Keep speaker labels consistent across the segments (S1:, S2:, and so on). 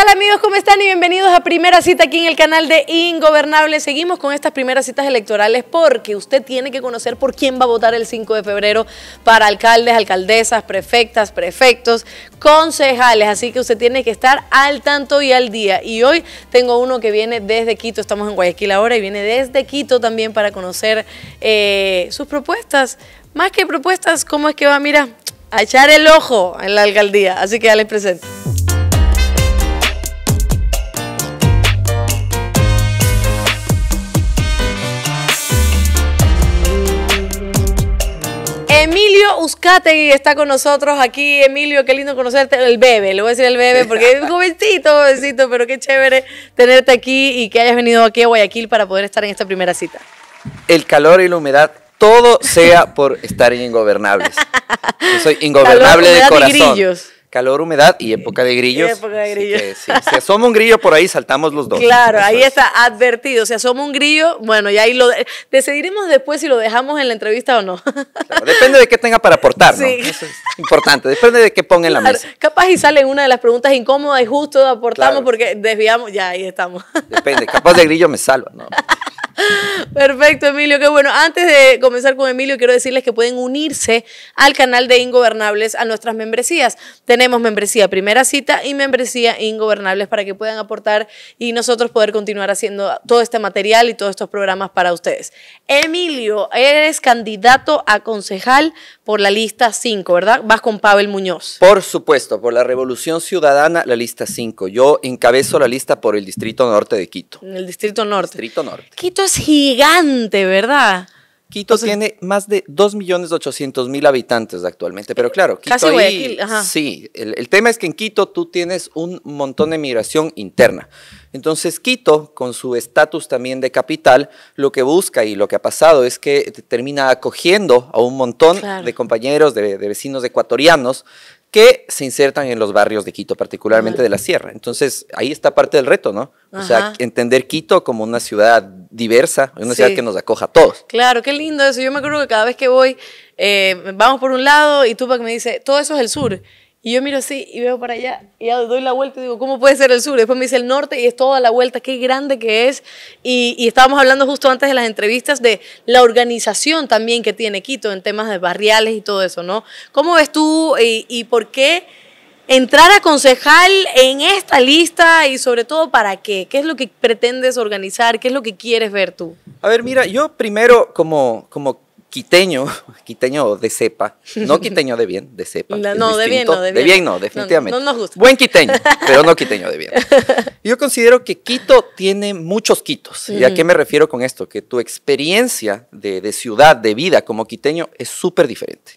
S1: Hola amigos? ¿Cómo están? Y bienvenidos a Primera Cita aquí en el canal de Ingobernable. Seguimos con estas primeras citas electorales porque usted tiene que conocer por quién va a votar el 5 de febrero para alcaldes, alcaldesas, prefectas, prefectos, concejales. Así que usted tiene que estar al tanto y al día. Y hoy tengo uno que viene desde Quito, estamos en Guayaquil ahora y viene desde Quito también para conocer eh, sus propuestas. Más que propuestas, ¿cómo es que va? Mira, a echar el ojo en la alcaldía. Así que ya les presento. Emilio y está con nosotros aquí. Emilio, qué lindo conocerte. El bebé, le voy a decir el bebé porque es jovencito, jovencito, pero qué chévere tenerte aquí y que hayas venido aquí a Guayaquil para poder estar en esta primera
S2: cita. El calor y la humedad todo sea por estar en Ingobernables. Yo soy ingobernable de corazón calor, humedad y época de grillos.
S1: si
S2: se asoma un grillo por ahí, saltamos los dos. Claro, ahí
S1: está advertido. Si asoma un grillo, bueno, y ahí lo decidiremos después si lo dejamos en la entrevista o no.
S2: depende de qué tenga para aportar, ¿no? Sí. Eso es importante, depende de qué ponga en la mesa.
S1: Capaz y sale una de las preguntas incómodas y justo aportamos porque desviamos, ya ahí estamos.
S2: Depende, capaz de grillo me salva, ¿no?
S1: Perfecto, Emilio, qué bueno. Antes de comenzar con Emilio, quiero decirles que pueden unirse al canal de Ingobernables a nuestras membresías. Tenemos membresía primera cita y membresía Ingobernables para que puedan aportar y nosotros poder continuar haciendo todo este material y todos estos programas para ustedes. Emilio, eres candidato a concejal por la lista 5, ¿verdad? Vas con Pavel Muñoz.
S2: Por supuesto, por la Revolución Ciudadana, la lista 5. Yo encabezo la lista por el Distrito Norte de Quito. En el Distrito Norte. Distrito Norte. Quito gigante, ¿verdad? Quito tiene más de 2.800.000 habitantes actualmente, pero claro, Quito casi sí. El, tema es que en Quito tú tienes un montón de migración interna. Entonces Quito, con su estatus también de capital, lo que busca y lo que ha pasado es que termina acogiendo a un montón de compañeros, de, vecinos ecuatorianos que se insertan en los barrios de Quito, particularmente de la sierra. Entonces, ahí está parte del reto, ¿no? O sea, entender Quito como una ciudad diversa, una ciudad que nos acoja a todos.
S1: Claro, qué lindo eso. Yo me acuerdo que cada vez que voy, eh, vamos por un lado y Tupac me dice, todo eso es el sur. Y yo miro así y veo para allá y doy la vuelta y digo, ¿cómo puede ser el sur? Después me dice el norte y es toda la vuelta, qué grande que es. Y, estábamos hablando justo antes de las entrevistas de la organización también que tiene Quito en temas de barriales y todo eso, ¿no? ¿Cómo ves tú eh, y, por qué entrar a concejal en esta lista y sobre todo para qué? ¿Qué es lo que pretendes organizar? ¿Qué es lo que quieres ver tú?
S2: A ver, mira, yo primero como, como quiteño, quiteño de cepa, no quiteño de bien, de cepa. No, de bien no, de bien. De bien no, definitivamente. No, nos gusta. Buen quiteño, pero no quiteño de bien. Yo considero que Quito tiene muchos quitos. ¿Y a qué me refiero con esto? Que tu experiencia de, ciudad, de vida como quiteño es súper diferente.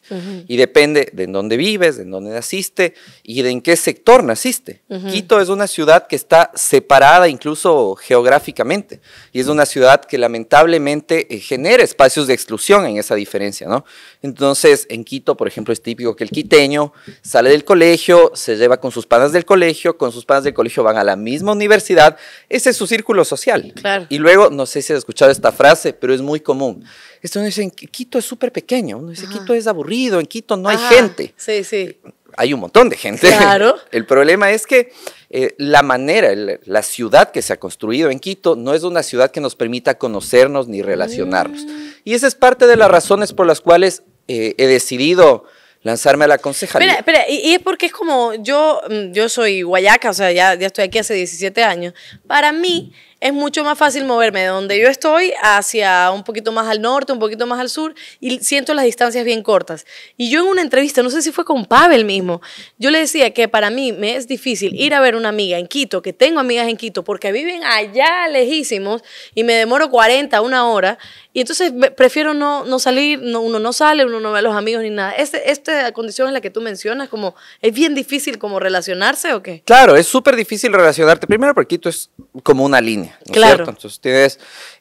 S2: Y depende de en dónde vives, de en dónde naciste y de en qué sector naciste. Quito es una ciudad que está separada incluso geográficamente y es una ciudad que lamentablemente eh, genera espacios de exclusión en esa diferencia, ¿no? Entonces, en Quito, por ejemplo, es típico que el quiteño sale del colegio, se lleva con sus panas del colegio, con sus panas del colegio van a la misma universidad, ese es su círculo social. Claro. Y luego, no sé si has escuchado esta frase, pero es muy común. Esto uno dice, en Quito es súper pequeño, uno dice, Quito es aburrido, en Quito no hay gente. Sí, sí. Hay un montón de gente. Claro. El problema es que eh, la manera, la ciudad que se ha construido en Quito no es una ciudad que nos permita conocernos ni relacionarnos. Mm. Y esa es parte de las razones por las cuales eh, he decidido lanzarme a la concejalía.
S1: y, es porque es como yo, mm, yo soy guayaca, o sea, ya, ya estoy aquí hace 17 años. Para mí es mucho más fácil moverme de donde yo estoy hacia un poquito más al norte, un poquito más al sur, y siento las distancias bien cortas. Y yo en una entrevista, no sé si fue con Pavel mismo, yo le decía que para mí me es difícil ir a ver una amiga en Quito, que tengo amigas en Quito, porque viven allá lejísimos y me demoro 40, una hora y entonces prefiero no, no salir, uno no sale, uno no ve a los amigos ni nada. Este, ¿Esta condición es la que tú mencionas? como ¿Es bien difícil como relacionarse o qué?
S2: Claro, es súper difícil relacionarte. Primero porque Quito es como una línea, ¿no claro. Cierto? Entonces tienes,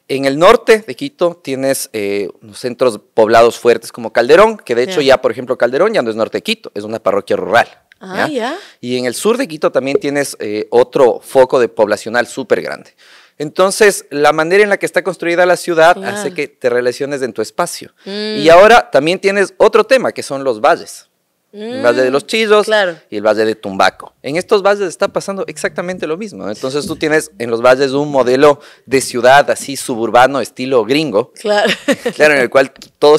S2: en el norte de Quito tienes eh, unos centros poblados fuertes como Calderón, que de hecho ya, por ejemplo, Calderón ya no es norte de Quito, es una parroquia rural. Ah, ¿ya? Y en el sur de Quito también tienes eh, otro foco de poblacional súper grande. Entonces, la manera en la que está construida la ciudad hace que te relaciones en tu espacio. Mm. Y ahora también tienes otro tema, que son los valles. El mm. Valle de los Chillos y el Valle de Tumbaco. En estos valles está pasando exactamente lo mismo. Entonces tú tienes en los valles un modelo de ciudad así suburbano, estilo gringo. Claro. Claro, en el cual todo,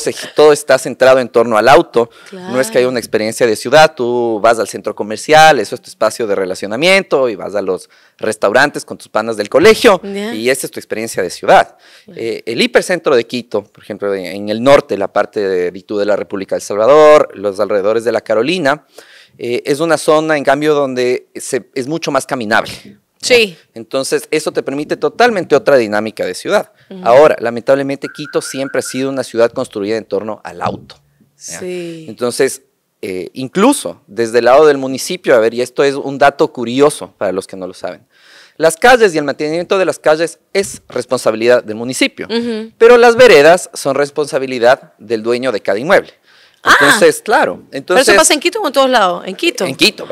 S2: está centrado en torno al auto. No es que haya una experiencia de ciudad. Tú vas al centro comercial, eso es tu espacio de relacionamiento y vas a los restaurantes con tus panas del colegio y esa es tu experiencia de ciudad. Eh, el hipercentro de Quito, por ejemplo, en el norte, la parte de Vitu de la República del Salvador, los alrededores de la Carolina, eh, es una zona, en cambio, donde se, es mucho más caminable. Sí. Entonces, eso te permite totalmente otra dinámica de ciudad. Ahora, lamentablemente, Quito siempre ha sido una ciudad construida en torno al auto.
S1: Sí.
S2: Entonces, eh, incluso desde el lado del municipio, a ver, y esto es un dato curioso para los que no lo saben, las calles y el mantenimiento de las calles es responsabilidad del municipio,
S1: pero las veredas
S2: son responsabilidad del dueño de cada inmueble. Ah. Entonces, claro. Entonces, eso pasa en
S1: Quito o en todos lados? En Quito. En Quito,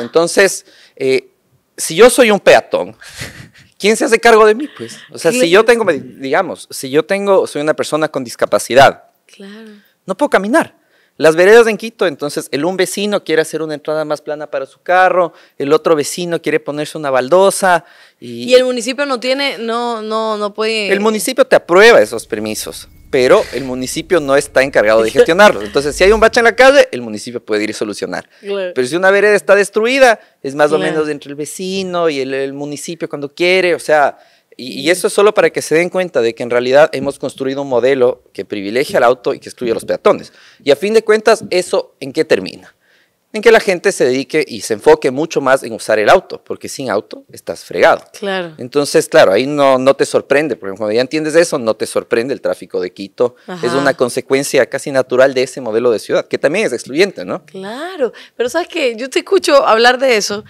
S2: Entonces, eh, si yo soy un peatón, ¿quién se hace cargo de mí? Pues, o sea, si yo tengo, digamos, si yo tengo, soy una persona con discapacidad, no puedo caminar. Las veredas en Quito, entonces, el un vecino quiere hacer una entrada más plana para su carro, el otro vecino quiere ponerse una baldosa. Y, el
S1: municipio no tiene, no, no, no puede. El
S2: municipio te aprueba esos permisos, pero el municipio no está encargado de gestionarlos. Entonces, si hay un bache en la calle, el municipio puede ir a solucionar. Pero si una vereda está destruida, es más o menos entre el vecino y el, el municipio cuando quiere, o sea. Y, eso es solo para que se den cuenta de que en realidad hemos construido un modelo que privilegia al auto y que excluye a los peatones. Y a fin de cuentas, ¿eso en qué termina? En que la gente se dedique y se enfoque mucho más en usar el auto, porque sin auto estás fregado. Claro. Entonces, claro, ahí no, no te sorprende, porque cuando ya entiendes eso, no te sorprende el tráfico de Quito. Es una consecuencia casi natural de ese modelo de ciudad, que también es excluyente, ¿no?
S1: Claro, pero sabes que yo te escucho hablar de eso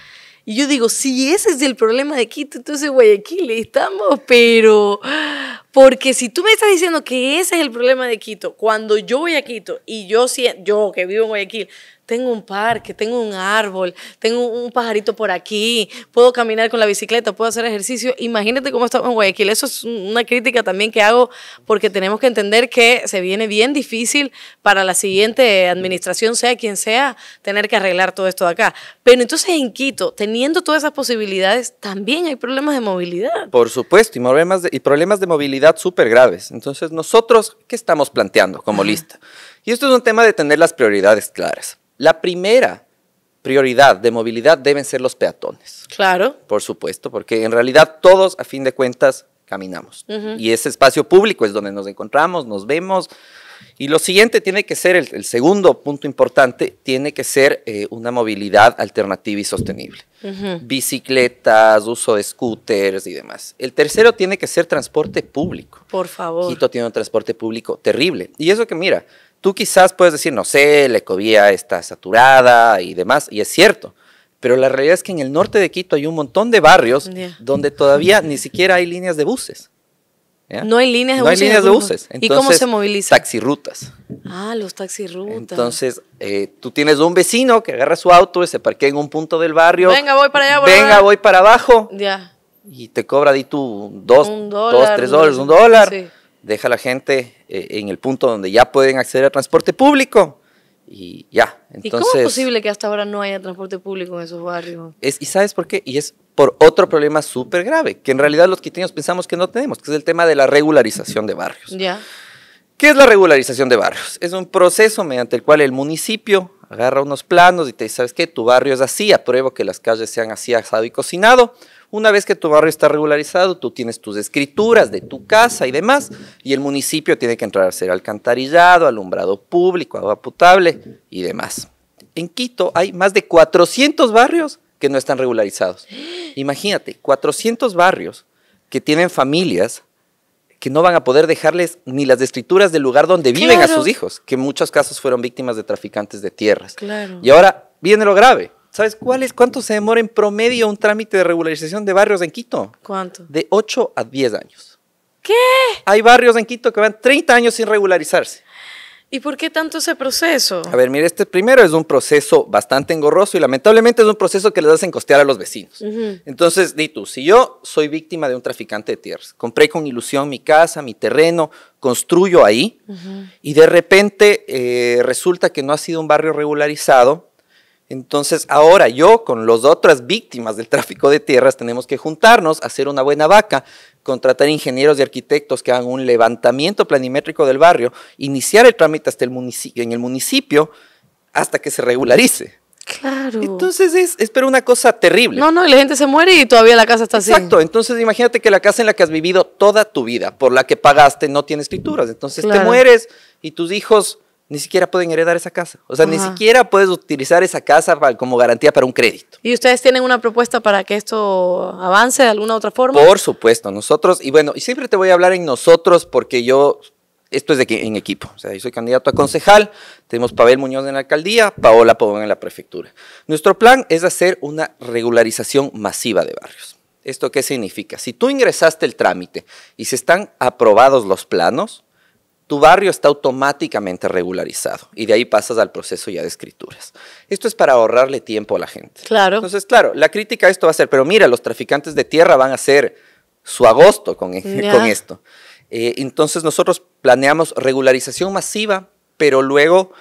S1: y yo digo, sí, ese es el problema de Quito, entonces Guayaquil estamos, pero porque si tú me estás diciendo que ese es el problema de Quito, cuando yo voy a Quito y yo, yo que vivo en Guayaquil, tengo un parque, tengo un árbol, tengo un pajarito por aquí, puedo caminar con la bicicleta, puedo hacer ejercicio. Imagínate cómo estamos en Guayaquil. Eso es una crítica también que hago porque tenemos que entender que se viene bien difícil para la siguiente administración, sea quien sea, tener que arreglar todo esto de acá. Pero entonces en Quito, teniendo todas esas posibilidades, también hay problemas de movilidad.
S2: Por supuesto, y problemas de movilidad súper graves. Entonces, nosotros, ¿qué estamos planteando como lista? Y esto es un tema de tener las prioridades claras. La primera prioridad de movilidad deben ser los peatones. Claro. Por supuesto, porque en realidad todos, a fin de cuentas, caminamos. Y ese espacio público es donde nos encontramos, nos vemos, y lo siguiente tiene que ser, el, segundo punto importante, tiene que ser eh, una movilidad alternativa y sostenible. Bicicletas, uso de scooters y demás. El tercero tiene que ser transporte público. Por favor. Quito tiene un transporte público terrible. Y eso que mira, tú quizás puedes decir, no sé, la ecovía está saturada y demás, y es cierto. Pero la realidad es que en el norte de Quito hay un montón de barrios donde todavía ni siquiera hay líneas de buses. No hay líneas de buses. ¿Y cómo se moviliza? rutas.
S1: Ah, los rutas. Entonces,
S2: eh, tú tienes un vecino que agarra su auto y se parquea en un punto del barrio. Venga, voy para allá. Voy venga, voy para abajo. Ya. Y te cobra, di tú, dos, tres dólares, un dólar. Deja a la gente eh, en el punto donde ya pueden acceder al transporte público y ya. Entonces, ¿Y cómo es posible
S1: que hasta ahora no haya transporte público en esos barrios?
S2: Es, ¿Y sabes por qué? Y es por otro problema súper grave, que en realidad los quiteños pensamos que no tenemos, que es el tema de la regularización de barrios. ¿Qué es la regularización de barrios? Es un proceso mediante el cual el municipio agarra unos planos y te dice, ¿sabes qué? Tu barrio es así, apruebo que las calles sean así, asado y cocinado. Una vez que tu barrio está regularizado, tú tienes tus escrituras de tu casa y demás, y el municipio tiene que entrar a ser alcantarillado, alumbrado público, agua potable y demás. En Quito hay más de 400 barrios que no están regularizados. Imagínate, 400 barrios que tienen familias que no van a poder dejarles ni las escrituras del lugar donde viven a sus hijos, que en muchos casos fueron víctimas de traficantes de tierras. Y ahora viene lo grave. ¿Sabes cuál es, cuánto se demora en promedio un trámite de regularización de barrios en Quito? ¿Cuánto? De 8 a 10 años. ¿Qué? Hay barrios en Quito que van 30 años sin regularizarse. ¿Y por qué tanto ese proceso? A ver, mire, este primero es un proceso bastante engorroso y lamentablemente es un proceso que les hacen costear a los vecinos. Entonces, di tú, si yo soy víctima de un traficante de tierras, compré con ilusión mi casa, mi terreno, construyo ahí y de repente eh, resulta que no ha sido un barrio regularizado, entonces, ahora yo con las otras víctimas del tráfico de tierras tenemos que juntarnos, hacer una buena vaca, contratar ingenieros y arquitectos que hagan un levantamiento planimétrico del barrio, iniciar el trámite hasta el municipio, en el municipio hasta que se regularice.
S1: Claro. Entonces es, es
S2: pero una cosa terrible. No, no,
S1: y la gente se muere y
S2: todavía la casa está así. Exacto, entonces imagínate que la casa en la que has vivido toda tu vida, por la que pagaste, no tiene escrituras, entonces te mueres y tus hijos ni siquiera pueden heredar esa casa. O sea, ni siquiera puedes utilizar esa casa como garantía para un crédito.
S1: ¿Y ustedes tienen una propuesta para que esto avance de alguna otra forma? Por
S2: supuesto, nosotros, y bueno, y siempre te voy a hablar en nosotros porque yo, esto es de, en equipo, o sea, yo soy candidato a concejal, tenemos Pavel Muñoz en la alcaldía, Paola Pobón en la prefectura. Nuestro plan es hacer una regularización masiva de barrios. ¿Esto qué significa? Si tú ingresaste el trámite y se están aprobados los planos, tu barrio está automáticamente regularizado y de ahí pasas al proceso ya de escrituras. Esto es para ahorrarle tiempo a la gente. Claro. Entonces, claro, la crítica a esto va a ser, pero mira, los traficantes de tierra van a hacer su agosto con, e-, con esto. Eh, entonces nosotros planeamos regularización masiva, pero luego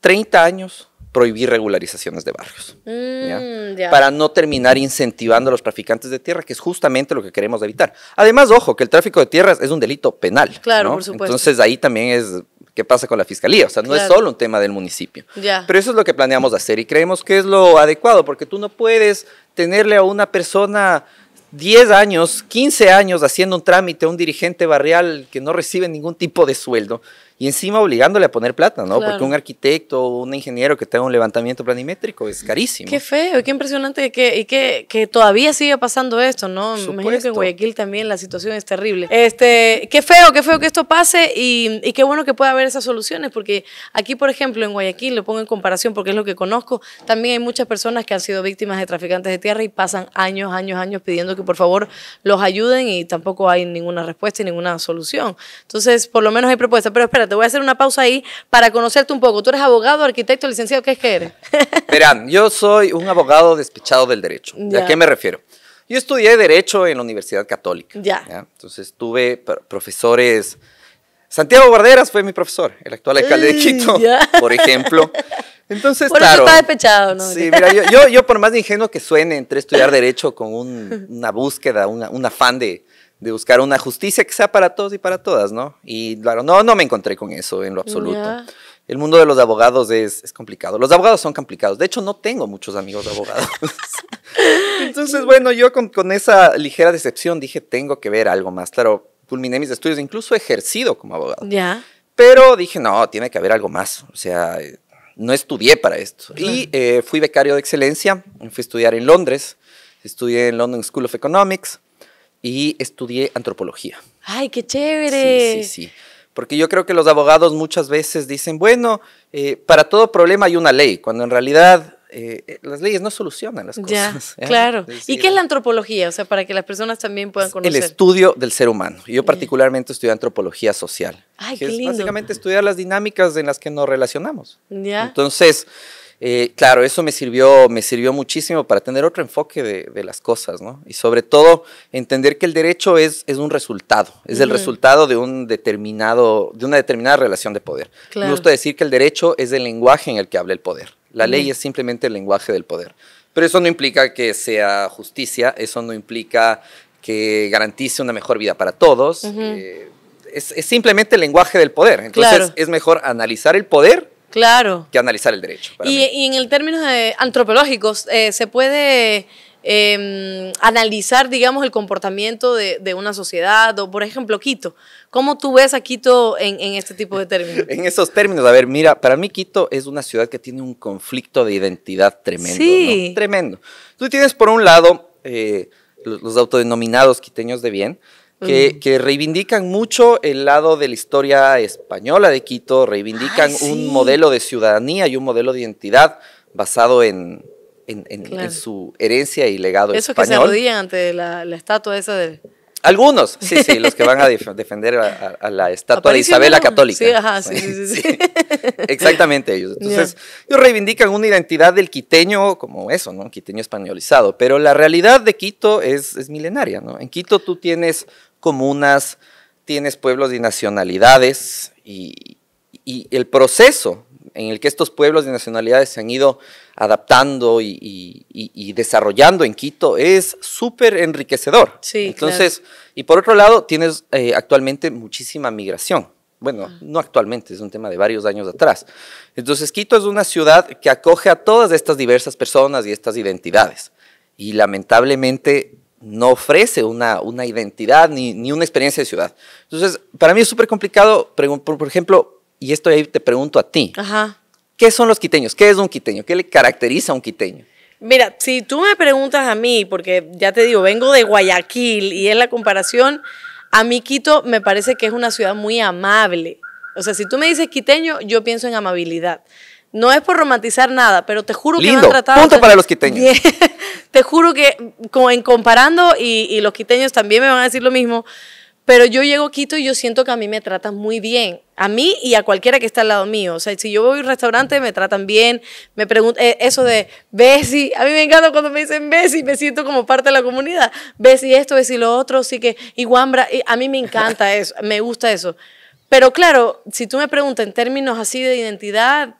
S2: 30 años, prohibir regularizaciones de barrios.
S1: Mm, Para
S2: no terminar incentivando a los traficantes de tierra, que es justamente lo que queremos evitar. Además, ojo, que el tráfico de tierras es un delito penal. Claro, por supuesto. Entonces ahí también es qué pasa con la fiscalía. O sea, no es solo un tema del municipio. Pero eso es lo que planeamos hacer y creemos que es lo adecuado, porque tú no puedes tenerle a una persona 10 años, 15 años haciendo un trámite a un dirigente barrial que no recibe ningún tipo de sueldo y encima obligándole a poner plata, ¿no? Porque un arquitecto o un ingeniero que tenga un levantamiento planimétrico es carísimo. Qué
S1: feo, qué impresionante que, y que, que todavía sigue pasando esto, ¿no? Me imagino que en Guayaquil también la situación es terrible. Este, qué feo, qué feo que esto pase y qué bueno que pueda haber esas soluciones, porque aquí, por ejemplo, en Guayaquil, lo pongo en comparación porque es lo que conozco, también hay muchas personas que han sido víctimas de traficantes de tierra y pasan años, años, años pidiendo que por favor los ayuden y tampoco hay ninguna respuesta y ninguna solución. Entonces, por lo menos hay propuestas. Pero espérate, voy a hacer una pausa ahí para conocerte un poco. Tú eres abogado, arquitecto, licenciado, ¿qué es que eres?
S2: Verán, yo soy un abogado despechado del derecho. ¿A qué me refiero? Yo estudié Derecho en la Universidad Católica. ¿ya? Entonces tuve profesores Santiago Guarderas fue mi profesor, el actual alcalde de Quito, por ejemplo.
S1: Entonces, por claro. Eso está despechado, ¿no? Sí, mira, yo,
S2: yo, por más ingenuo que suene, entre estudiar Derecho con una búsqueda, un afán de, buscar una justicia que sea para todos y para todas, ¿no? Y claro, no, no me encontré con eso en lo absoluto. El mundo de los abogados es, es, complicado. Los abogados son complicados. De hecho, no tengo muchos amigos abogados. Entonces, bueno, yo con, esa ligera decepción dije, tengo que ver algo más. Claro, culminé mis estudios, incluso ejercido como abogado. Ya. Pero dije, no, tiene que haber algo más. O sea, no estudié para esto. Y eh, fui becario de excelencia, fui a estudiar en Londres, estudié en London School of Economics y estudié antropología.
S1: ¡Ay, qué chévere! Sí, sí,
S2: sí. Porque yo creo que los abogados muchas veces dicen, bueno, eh, para todo problema hay una ley, cuando en realidad eh, eh, las leyes no solucionan las cosas. Ya, ¿eh? claro. ¿Y
S1: qué es la antropología? O sea, para que las personas también puedan conocer. El
S2: estudio del ser humano. Yo particularmente estudié antropología social. Ay, que es Básicamente estudiar las dinámicas en las que nos relacionamos. Ya. Entonces, claro, eso me sirvió, me sirvió muchísimo para tener otro enfoque de, las cosas, ¿no? Y sobre todo entender que el derecho es, un resultado, es el resultado de un determinado, de una determinada relación de poder. Me gusta decir que el derecho es el lenguaje en el que habla el poder. La ley es simplemente el lenguaje del poder. Pero eso no implica que sea justicia, eso no implica que garantice una mejor vida para todos. Eh, es, simplemente el lenguaje del poder. Entonces es mejor analizar el poder que analizar el derecho. Y,
S1: en el término de antropológicos, eh, se puede Em, analizar, digamos, el comportamiento de, de, una sociedad o, por ejemplo, Quito. ¿Cómo tú ves a Quito en, en este tipo de términos? en
S2: esos términos, a ver, mira, para mí Quito es una ciudad que tiene un conflicto de identidad tremendo. Sí. Tremendo. Tú tienes, por un lado, eh, los, autodenominados quiteños de bien, que, que, reivindican mucho el lado de la historia española de Quito, reivindican un modelo de ciudadanía y un modelo de identidad basado en, en, su herencia y legado español. Esos que se arrodillan
S1: ante la, estatua esa de...
S2: Algunos, sí, sí, los que van a defender a, la estatua de Isabel la Católica. Sí, ajá, sí, sí, sí, Exactamente ellos. Entonces, ellos reivindican una identidad del quiteño como eso, ¿no? Quiteño españolizado. Pero la realidad de Quito es, milenaria, ¿no? En Quito tú tienes comunas, tienes pueblos y nacionalidades y el proceso en el que estos pueblos y nacionalidades se han ido adaptando y, desarrollando en Quito, es súper enriquecedor. Sí, Entonces, y por otro lado, tienes eh, actualmente muchísima migración. Bueno, ah. no actualmente, es un tema de varios años atrás. Entonces, Quito es una ciudad que acoge a todas estas diversas personas y estas identidades. Y lamentablemente no ofrece una, una identidad ni, una experiencia de ciudad. Entonces, para mí es súper complicado, por ejemplo, y esto ahí te pregunto a ti. ¿Qué son los quiteños? ¿Qué es un quiteño? ¿Qué le caracteriza a un quiteño?
S1: Mira, si tú me preguntas a mí, porque ya te digo, vengo de Guayaquil y es la comparación, a mí Quito me parece que es una ciudad muy amable. O sea, si tú me dices quiteño, yo pienso en amabilidad. No es por romantizar nada, pero te juro que me han tratado. Punto para los te juro que en comparando, y, y los quiteños también me van a decir lo mismo, pero yo llego a Quito y yo siento que a mí me tratan muy bien, a mí y a cualquiera que está al lado mío. O sea, si yo voy a un restaurante, me tratan bien, me preguntan, eh, eso de Bessie, a mí me encanta cuando me dicen Bessie, me siento como parte de la comunidad. Bessie esto, Bessie lo otro, Así que Iguambra, a mí me encanta eso, me gusta eso. Pero claro, si tú me preguntas en términos así de identidad,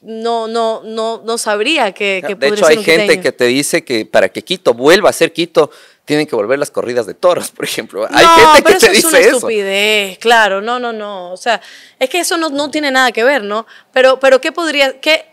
S1: no, no, no, no sabría que, que De hecho, hay gente que
S2: te dice que para que Quito vuelva a ser Quito, tienen que volver las corridas de toros, por ejemplo. No, Hay gente pero eso es una
S1: estupidez, claro, no, no, no. O sea, es que eso no, tiene nada que ver, ¿no? Pero, pero ¿qué podría, qué,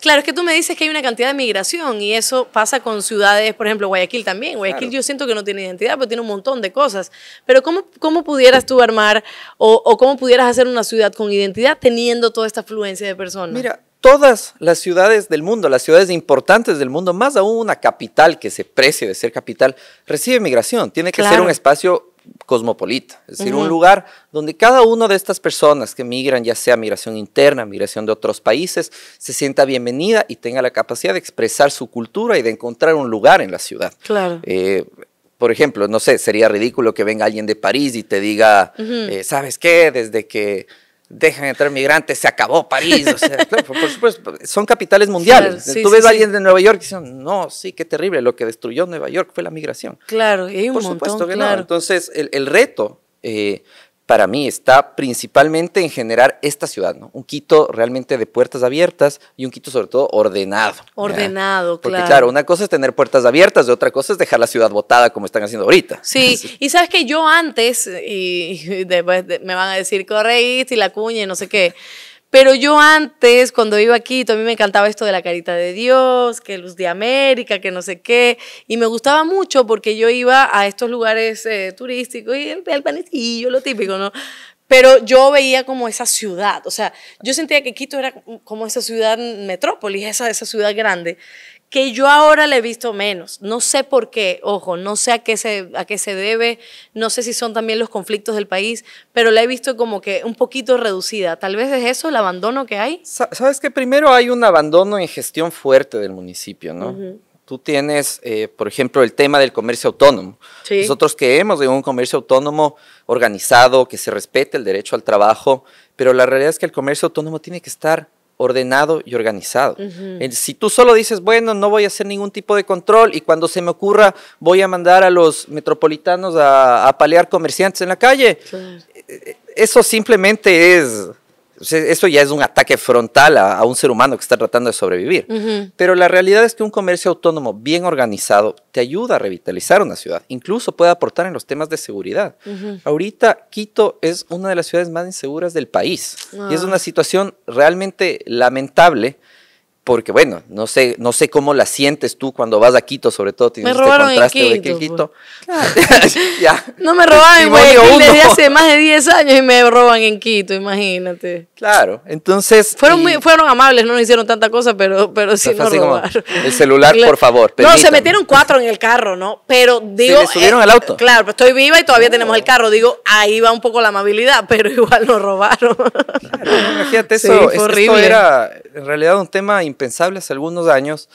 S1: Claro, es que tú me dices que hay una cantidad de migración y eso pasa con ciudades, por ejemplo, Guayaquil también. Guayaquil yo siento que no tiene identidad, pero tiene un montón de cosas. Pero ¿cómo, cómo pudieras tú armar o, o, cómo pudieras hacer una ciudad con identidad teniendo toda esta afluencia de personas? Mira,
S2: todas las ciudades del mundo, las ciudades importantes del mundo, más aún una capital que se precie de ser capital, recibe migración. Tiene que ser un espacio cosmopolita, es decir, un lugar donde cada una de estas personas que migran, ya sea migración interna, migración de otros países, se sienta bienvenida y tenga la capacidad de expresar su cultura y de encontrar un lugar en la ciudad. Claro. Eh, por ejemplo, no sé, sería ridículo que venga alguien de París y te diga, eh, ¿sabes qué? Desde que dejan entrar migrantes, se acabó París. por supuesto, son capitales mundiales. Tú ves a alguien de Nueva York y dicen, no, sí, qué terrible, lo que destruyó Nueva York fue la migración.
S1: Claro, y un por supuesto que claro.
S2: Entonces, el, reto eh, para mí está principalmente en generar esta ciudad, ¿no? Un Quito realmente de puertas abiertas y un Quito sobre todo ordenado. Ordenado, claro. Porque, claro. una cosa es tener puertas abiertas, y otra cosa es dejar la ciudad botada como están haciendo ahorita. Sí,
S1: y sabes que yo antes, y después me van a decir, corre y la cuña y no sé qué. Pero yo antes, cuando iba aquí, a mí me encantaba esto de la carita de Dios, que Luz de América, que no sé qué. Y me gustaba mucho porque yo iba a estos lugares eh, turísticos y el, el lo típico, ¿no? Pero yo veía como esa ciudad, o sea, yo sentía que Quito era como esa ciudad metrópolis, esa, esa ciudad grande, que yo ahora le he visto menos. No sé por qué, ojo, no sé a qué, se, a qué se debe, no sé si son también los conflictos del país, pero la he visto como que un poquito reducida. Tal vez es eso, el abandono que hay.
S2: Sabes que primero hay un abandono en gestión fuerte del municipio, ¿no? Tú tienes, eh, por ejemplo, el tema del comercio autónomo. Nosotros creemos un comercio autónomo organizado, que se respete el derecho al trabajo, pero la realidad es que el comercio autónomo tiene que estar ordenado y organizado. Si tú solo dices, bueno, no voy a hacer ningún tipo de control y cuando se me ocurra voy a mandar a los metropolitanos a, paliar palear comerciantes en la calle, eh, eh, eso simplemente es esto ya es un ataque frontal a, un ser humano que está tratando de sobrevivir. Pero la realidad es que un comercio autónomo bien organizado te ayuda a revitalizar una ciudad. Incluso puede aportar en los temas de seguridad. Ahorita Quito es una de las ciudades más inseguras del país. Y es ah. una situación realmente lamentable porque bueno, no sé, no sé cómo la sientes tú cuando vas a Quito, sobre todo tienes me este robaron este contraste en pues. Quito, de Quito.
S1: No me robaban en Guayaquil desde hace más de 10 años y me roban en Quito, imagínate.
S2: Claro, entonces
S1: fueron fueron amables, no nos hicieron tanta cosa, pero pero sí nos robaron.
S2: el celular, por favor. No, se
S1: metieron cuatro en el carro, ¿no? Pero digo, se eh, subieron al auto. Claro, pero estoy viva y todavía tenemos el oh. carro, digo, ahí va un poco la amabilidad, pero igual
S2: nos robaron. eso, sí, fue horrible. esto era en realidad un tema importante impensable hace algunos años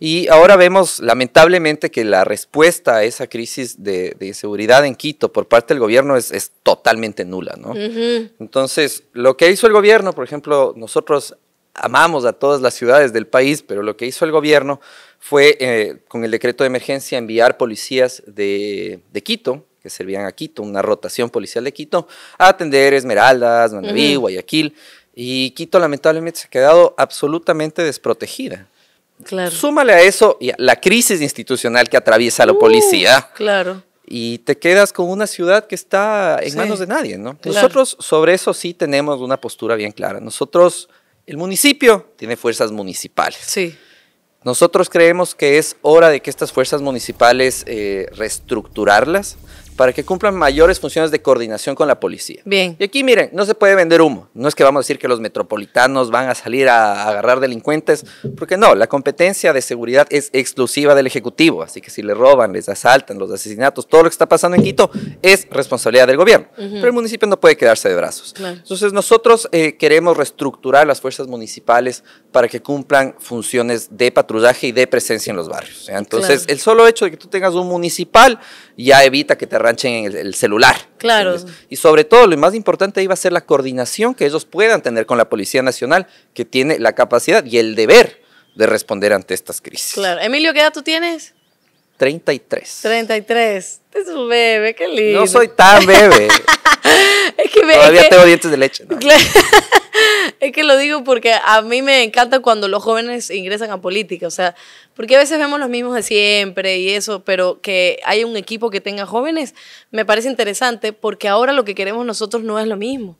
S2: y ahora vemos lamentablemente que la respuesta a esa crisis de, seguridad en Quito por parte del gobierno es, totalmente nula. ¿no? Entonces, lo que hizo el gobierno, por ejemplo, nosotros amamos a todas las ciudades del país, pero lo que hizo el gobierno fue eh, con el decreto de emergencia enviar policías de, Quito que servían a Quito, una rotación policial de Quito, a atender Esmeraldas, Manaví, Guayaquil, y Quito lamentablemente se ha quedado absolutamente desprotegida. Claro. Súmale a eso la crisis institucional que atraviesa la uh, policía. Claro. Y te quedas con una ciudad que está en manos de nadie, ¿no? Nosotros sobre eso sí tenemos una postura bien clara. Nosotros, el municipio tiene fuerzas municipales. Sí. Nosotros creemos que es hora de que estas fuerzas municipales eh, reestructurarlas, para que cumplan mayores funciones de coordinación con la policía. Bien. Y aquí miren, no se puede vender humo. No es que vamos a decir que los metropolitanos van a salir a agarrar delincuentes, porque no, la competencia de seguridad es exclusiva del Ejecutivo. Así que si le roban, les asaltan, los asesinatos, todo lo que está pasando en Quito es responsabilidad del gobierno. Pero el municipio no puede quedarse de brazos. Entonces nosotros eh, queremos reestructurar las fuerzas municipales para que cumplan funciones de patrullaje y de presencia en los barrios. Entonces, el solo hecho de que tú tengas un municipal ya evita que te el, celular. Claro. Y sobre todo, lo más importante ahí va a ser la coordinación que ellos puedan tener con la Policía Nacional, que tiene la capacidad y el deber de responder ante estas crisis.
S1: Claro. Emilio, ¿qué edad tú tienes?
S2: 33.
S1: 33. Este es un bebé, qué lindo. No soy tan bebé. es que Todavía tengo dientes de leche. es que lo digo porque a mí me encanta cuando los jóvenes ingresan a política. O sea, porque a veces vemos los mismos de siempre y eso, pero que hay un equipo que tenga jóvenes me parece interesante porque ahora lo que queremos nosotros no es lo mismo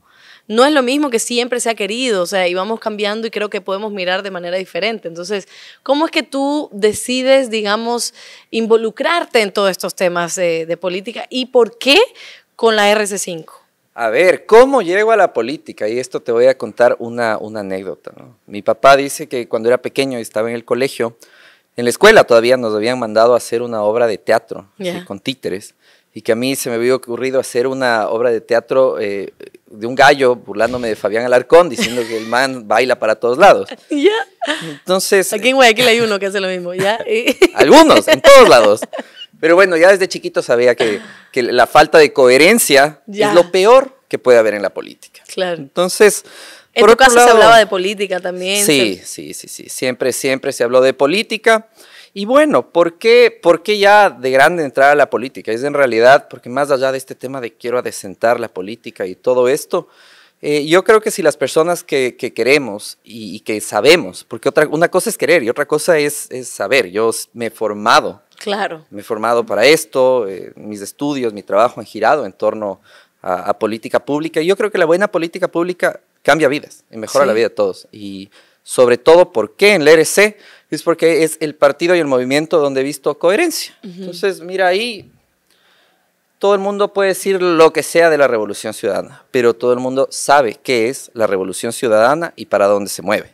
S1: no es lo mismo que siempre se ha querido, o sea, y vamos cambiando y creo que podemos mirar de manera diferente. Entonces, ¿cómo es que tú decides, digamos, involucrarte en todos estos temas eh, de, política y por qué con la RC5?
S2: A ver, ¿cómo llego a la política? Y esto te voy a contar una, anécdota. Mi papá dice que cuando era pequeño y estaba en el colegio, en la escuela todavía nos habían mandado a hacer una obra de teatro con títeres y que a mí se me había ocurrido hacer una obra de teatro eh, de un gallo burlándome de Fabián Alarcón, diciendo que el man baila para todos lados. Ya. Entonces. Aquí en Guayaquil hay uno que hace lo mismo, ¿ya? algunos, en todos lados. Pero bueno, ya desde chiquito sabía que, que la falta de coherencia es lo peor que puede haber en la política. Claro. Entonces. En por tu caso se hablaba de
S1: política también. Sí,
S2: sí, sí, sí. Siempre, siempre se habló de política. Y bueno, ¿por qué, ya de grande entrar a la política? Es en realidad, porque más allá de este tema de quiero adecentar la política y todo esto, eh, yo creo que si las personas que, queremos y, que sabemos, porque otra, una cosa es querer y otra cosa es, saber, yo me he formado. Claro. Me he formado para esto, eh, mis estudios, mi trabajo han girado en torno a, política pública. Y yo creo que la buena política pública cambia vidas y mejora la vida de todos. Y sobre todo, ¿por qué en la e RC? es porque es el partido y el movimiento donde he visto coherencia. Entonces, mira ahí, todo el mundo puede decir lo que sea de la revolución ciudadana, pero todo el mundo sabe qué es la revolución ciudadana y para dónde se mueve.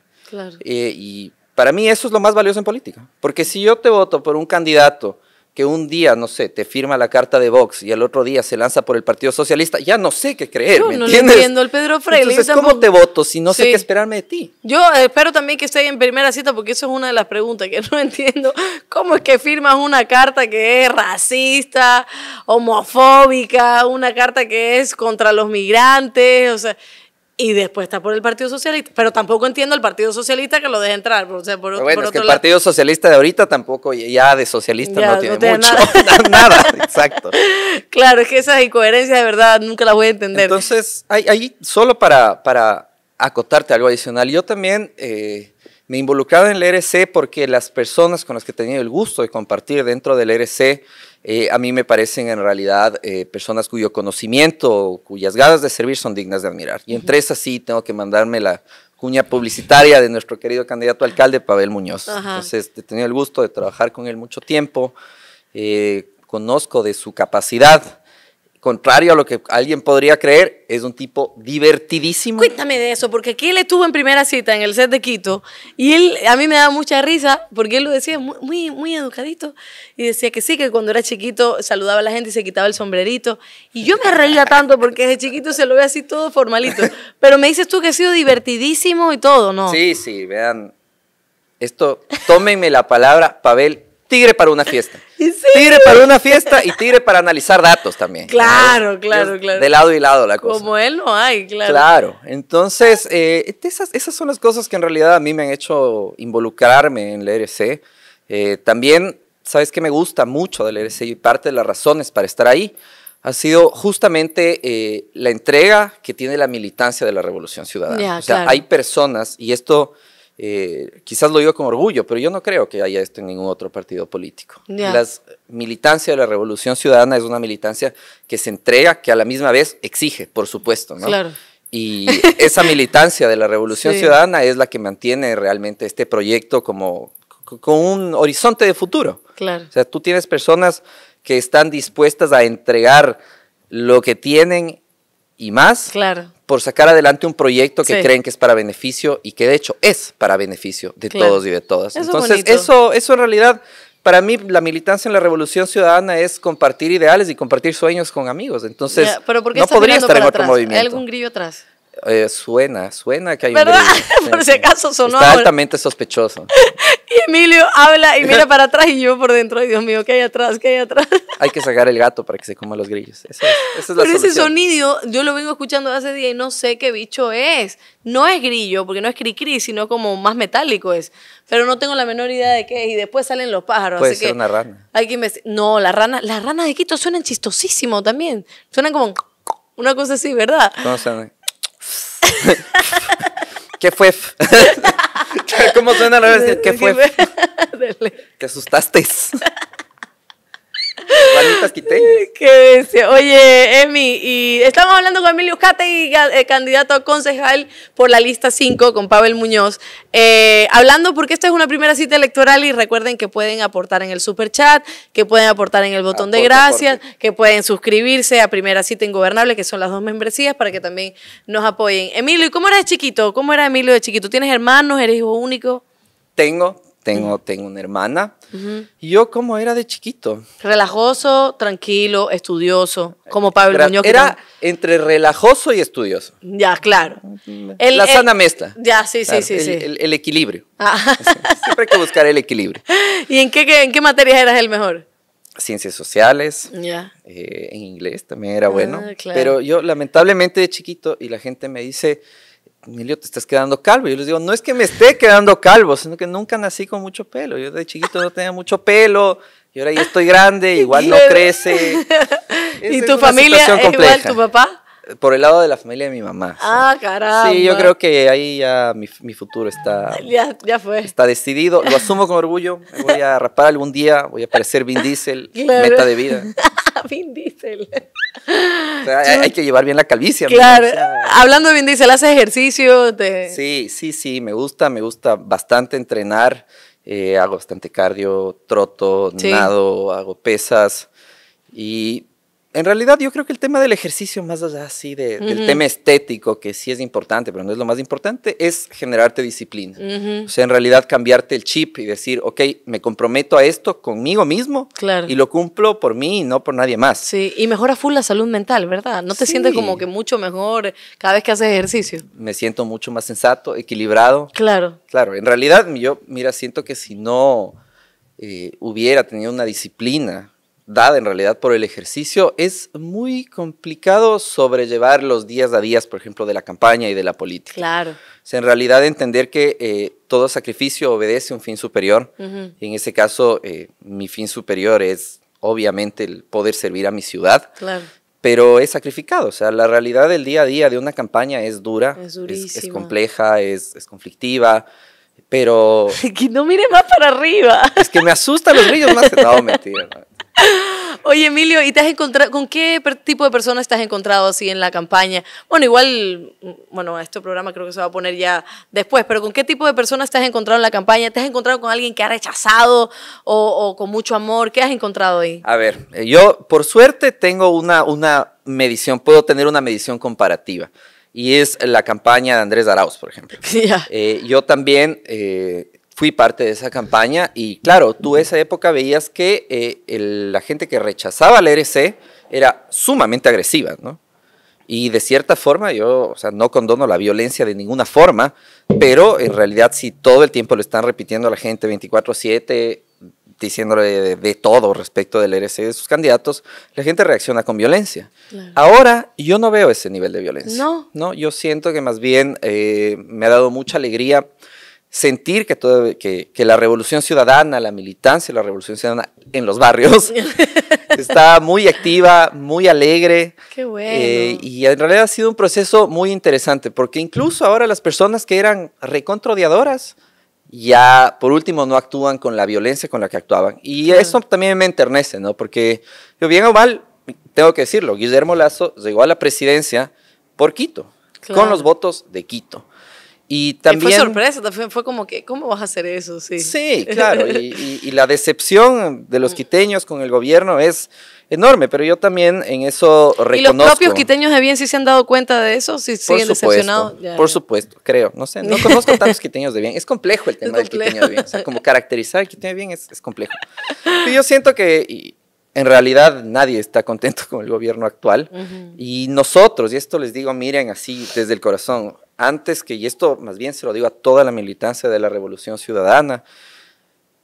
S2: Eh, y para mí eso es lo más valioso en política, porque si yo te voto por un candidato que un día, no sé, te firma la carta de Vox y el otro día se lanza por el Partido Socialista, ya no sé qué creer. Yo ¿me no entiendes? entiendo
S1: el Pedro Freire. Entonces, ¿cómo te voto si no sé qué esperarme de ti? Yo espero también que esté en primera cita porque eso es una de las preguntas que no entiendo. ¿Cómo es que firmas una carta que es racista, homofóbica, una carta que es contra los migrantes? O sea, y después está por el Partido Socialista. Pero tampoco entiendo el Partido Socialista que lo deje entrar. O bueno, que el Partido
S2: Socialista de ahorita tampoco, ya de socialista no, tiene mucho. Nada. exacto. Claro, es que esas
S1: incoherencias de verdad nunca las voy a entender.
S2: Entonces, ahí, solo para, acotarte algo adicional, yo también eh, me involucraba en el ERC porque las personas con las que tenía el gusto de compartir dentro del ERC eh, a mí me parecen en realidad eh, personas cuyo conocimiento, cuyas ganas de servir son dignas de admirar. Y entre esas sí tengo que mandarme la cuña publicitaria de nuestro querido candidato alcalde, Pavel Muñoz. Entonces, he tenido el gusto de trabajar con él mucho tiempo, eh, conozco de su capacidad contrario a lo que alguien podría creer, es un tipo divertidísimo. Cuéntame de eso, porque aquí él estuvo en primera cita en el set de Quito y él a mí me da mucha
S1: risa porque él lo decía muy, muy, muy educadito y decía que sí, que cuando era chiquito saludaba a la gente y se quitaba el sombrerito y yo me reía tanto porque desde chiquito se lo ve así todo formalito, pero me dices tú que ha sido divertidísimo y todo, ¿no?
S2: Sí, sí, vean, esto, tómenme la palabra, Pavel, tigre para una fiesta. Tire Tigre para una fiesta y tire para analizar datos también.
S1: Claro, claro, claro. De lado
S2: y lado la cosa.
S1: Como él no hay, claro. Claro.
S2: Entonces, eh, esas, esas son las cosas que en realidad a mí me han hecho involucrarme en la ERC. Eh, también, ¿sabes qué me gusta mucho del ERC y parte de las razones para estar ahí? ha sido justamente eh, la entrega que tiene la militancia de la Revolución Ciudadana. o sea, hay personas, y esto eh, quizás lo digo con orgullo, pero yo no creo que haya esto en ningún otro partido político. La militancia de la Revolución Ciudadana es una militancia que se entrega, que a la misma vez exige, por supuesto. Claro. Y esa militancia de la Revolución Ciudadana es la que mantiene realmente este proyecto como con un horizonte de futuro. Claro. O sea, tú tienes personas que están dispuestas a entregar lo que tienen y más claro por sacar adelante un proyecto que creen que es para beneficio y que de hecho es para beneficio de todos y de todas. Entonces, eso, eso en realidad, para mí, la militancia en la Revolución Ciudadana es compartir ideales y compartir sueños con amigos. Entonces, no podría estar en otro movimiento. ¿Hay algún
S1: grillo atrás?
S2: Eh, suena, suena que hay ¿verdad? un. por si
S1: acaso sonó. Está
S2: altamente sospechoso.
S1: y Emilio habla y mira para atrás y yo por dentro, ay Dios mío, ¿qué hay atrás? ¿Qué hay atrás?
S2: hay que sacar el gato para que se coma los grillos. esa es la Pero ese
S1: sonido, yo lo vengo escuchando hace día y no sé qué bicho es. No es grillo, porque no es cri-cri, sino como más metálico es. Pero no tengo la menor idea de qué es. Y después salen los pájaros. Puede ser una rana. Hay que No, las ranas, las ranas de Quito suenan chistosísimo también. Suenan como una cosa así, ¿verdad?
S2: No suenan? ¿Qué fue? ¿Cómo suena la vez? ¿Qué fue? que asustaste.
S1: Qué dice? Oye, Emi, y estamos hablando con Emilio Cate, eh, candidato a concejal por la lista 5 con Pavel Muñoz. Eh, hablando porque esta es una primera cita electoral y recuerden que pueden aportar en el super chat, que pueden aportar en el botón de gracias, que pueden suscribirse a Primera Cita Ingobernable, que son las dos membresías, para que también nos apoyen. Emilio, ¿y cómo eras de chiquito? ¿Cómo era Emilio de chiquito? ¿Tienes hermanos? ¿Eres hijo único?
S2: Tengo tengo, tengo una hermana. Y yo cómo era de chiquito.
S1: Relajoso, tranquilo, estudioso, como Pablo era, Muñoz. era
S2: entre relajoso y estudioso.
S1: Ya, claro. la sana mezcla. Ya, sí, sí, sí. El, sí.
S2: El, equilibrio. Ah. Siempre hay que buscar el equilibrio.
S1: ¿Y en qué, en qué materias eras el mejor?
S2: Ciencias sociales, Ya. Eh, en inglés también era ah, bueno, pero yo lamentablemente de chiquito y la gente me dice, Emilio, te estás quedando calvo. Yo les digo, no es que me esté quedando calvo, sino que nunca nací con mucho pelo. Yo de chiquito no tenía mucho pelo y ahora ya estoy grande, igual no crece.
S1: ¿Y tu familia es igual tu papá?
S2: Por el lado de la familia de mi mamá. Ah,
S1: carajo. Sí, yo creo
S2: que ahí ya mi, futuro está.
S1: Ya, Está
S2: decidido. Lo asumo con orgullo. voy a rapar algún día. Voy a parecer Vin Diesel. Meta de vida. Vin Diesel. hay, que llevar bien la calvicie. Claro, hablando bien, dice, hace ejercicio. Sí, sí, sí, me gusta, me gusta bastante entrenar. Eh, hago bastante cardio, troto, nado, hago pesas. Y en realidad yo creo que el tema del ejercicio, más allá así del tema estético, que sí es importante, pero no es lo más importante, es generarte disciplina. O sea, en realidad cambiarte el chip y decir, ok, me comprometo a esto conmigo mismo claro. y lo cumplo por mí y no por nadie más. Sí,
S1: y mejora full la salud mental, ¿verdad? ¿No te sientes como que mucho mejor cada vez que haces ejercicio?
S2: Me siento mucho más sensato, equilibrado. Claro. Claro, en realidad yo, mira, siento que si no eh, hubiera tenido una disciplina dada en realidad por el ejercicio, es muy complicado sobrellevar los días a días, por ejemplo, de la campaña y de la política. Claro. O sea, en realidad entender que eh, todo sacrificio obedece un fin superior. en ese caso, eh, mi fin superior es obviamente el poder servir a mi ciudad. Claro. Pero es sacrificado, o sea, la realidad del día a día de una campaña es dura, es, es compleja, es, conflictiva, pero...
S1: que no mire más para arriba.
S2: Es que me asustan los ríos más que... No, mentira.
S1: Oye, Emilio, ¿y te has encontrado con qué tipo de personas estás encontrado así en la campaña? Bueno, igual, bueno, este programa creo que se va a poner ya después, pero ¿con qué tipo de personas te has encontrado en la campaña? ¿Te has encontrado con alguien que ha rechazado o, con mucho amor? ¿Qué has encontrado ahí?
S2: A ver, eh, yo por suerte tengo una, una medición, puedo tener una medición comparativa y es la campaña de Andrés Arauz, por ejemplo. Eh, yo también eh, fui parte de esa campaña y claro, tú esa época veías que eh, la gente que rechazaba al ERC era sumamente agresiva, ¿no? Y de cierta forma, yo, sea, no condono la violencia de ninguna forma, pero en realidad si todo el tiempo lo están repitiendo a la gente 24/7, diciéndole de, todo respecto del ERC de sus candidatos, la gente reacciona con violencia. Ahora yo no veo ese nivel de violencia. No. yo siento que más bien eh, me ha dado mucha alegría sentir que, todo, que, que, la revolución ciudadana, la militancia, la revolución ciudadana en los barrios está muy activa, muy alegre.
S1: Qué eh, bueno.
S2: y en realidad ha sido un proceso muy interesante, porque incluso ahora las personas que eran recontrodiadoras ya, por último, no actúan con la violencia con la que actuaban. Y eso también me enternece, ¿no? Porque yo bien o mal, tengo que decirlo, Guillermo Lazo llegó a la presidencia por Quito, con los votos de Quito. Y también... fue sorpresa,
S1: también fue como que, ¿cómo vas a hacer eso? Sí, sí claro.
S2: y, la decepción de los quiteños con el gobierno es enorme, pero yo también en eso reconozco. ¿Y los propios quiteños
S1: de bien sí se han dado cuenta de eso? sí por siguen supuesto, por
S2: supuesto, creo. No sé, no conozco tantos quiteños de bien. Es complejo el tema del quiteño de bien. O sea, como caracterizar el quiteño de bien es, es complejo. yo siento que... en realidad nadie está contento con el gobierno actual. Y nosotros, y esto les digo, miren así desde el corazón, antes que, y esto más bien se lo digo a toda la militancia de la Revolución Ciudadana,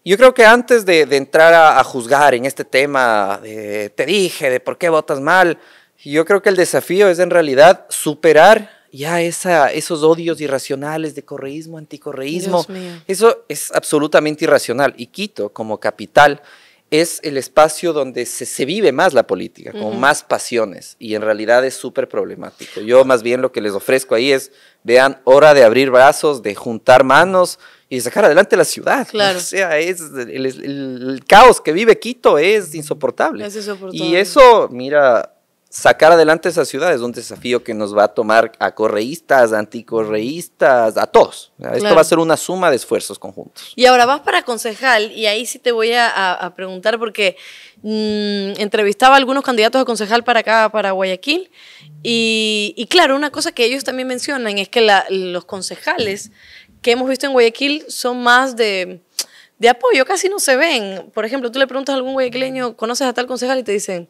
S2: yo creo que antes de, entrar a, juzgar en este tema de, te dije, de por qué votas mal, yo creo que el desafío es en realidad superar ya esos odios irracionales de correísmo, anticorreísmo. Eso es absolutamente irracional. Y Quito, como capital, es el espacio donde se, vive más la política, con más pasiones, y en realidad es súper problemático. Yo más bien lo que les ofrezco ahí es, vean, hora de abrir brazos, de juntar manos y de sacar adelante la ciudad. Claro. O sea, es, el, caos que vive Quito Es insoportable. Y eso, mira, sacar adelante esas ciudades, es un desafío que nos va a tomar a correístas, a anticorreístas, a todos. Esto va a ser una suma de esfuerzos conjuntos.
S1: Y ahora vas para concejal, y ahí sí te voy a, preguntar, porque mm, entrevistaba a algunos candidatos a concejal para acá, para Guayaquil, y, claro, una cosa que ellos también mencionan es que los concejales que hemos visto en Guayaquil son más de de apoyo casi no se ven. Por ejemplo, tú le preguntas a algún guayaquileño, ¿conoces a tal concejal? Y te dicen,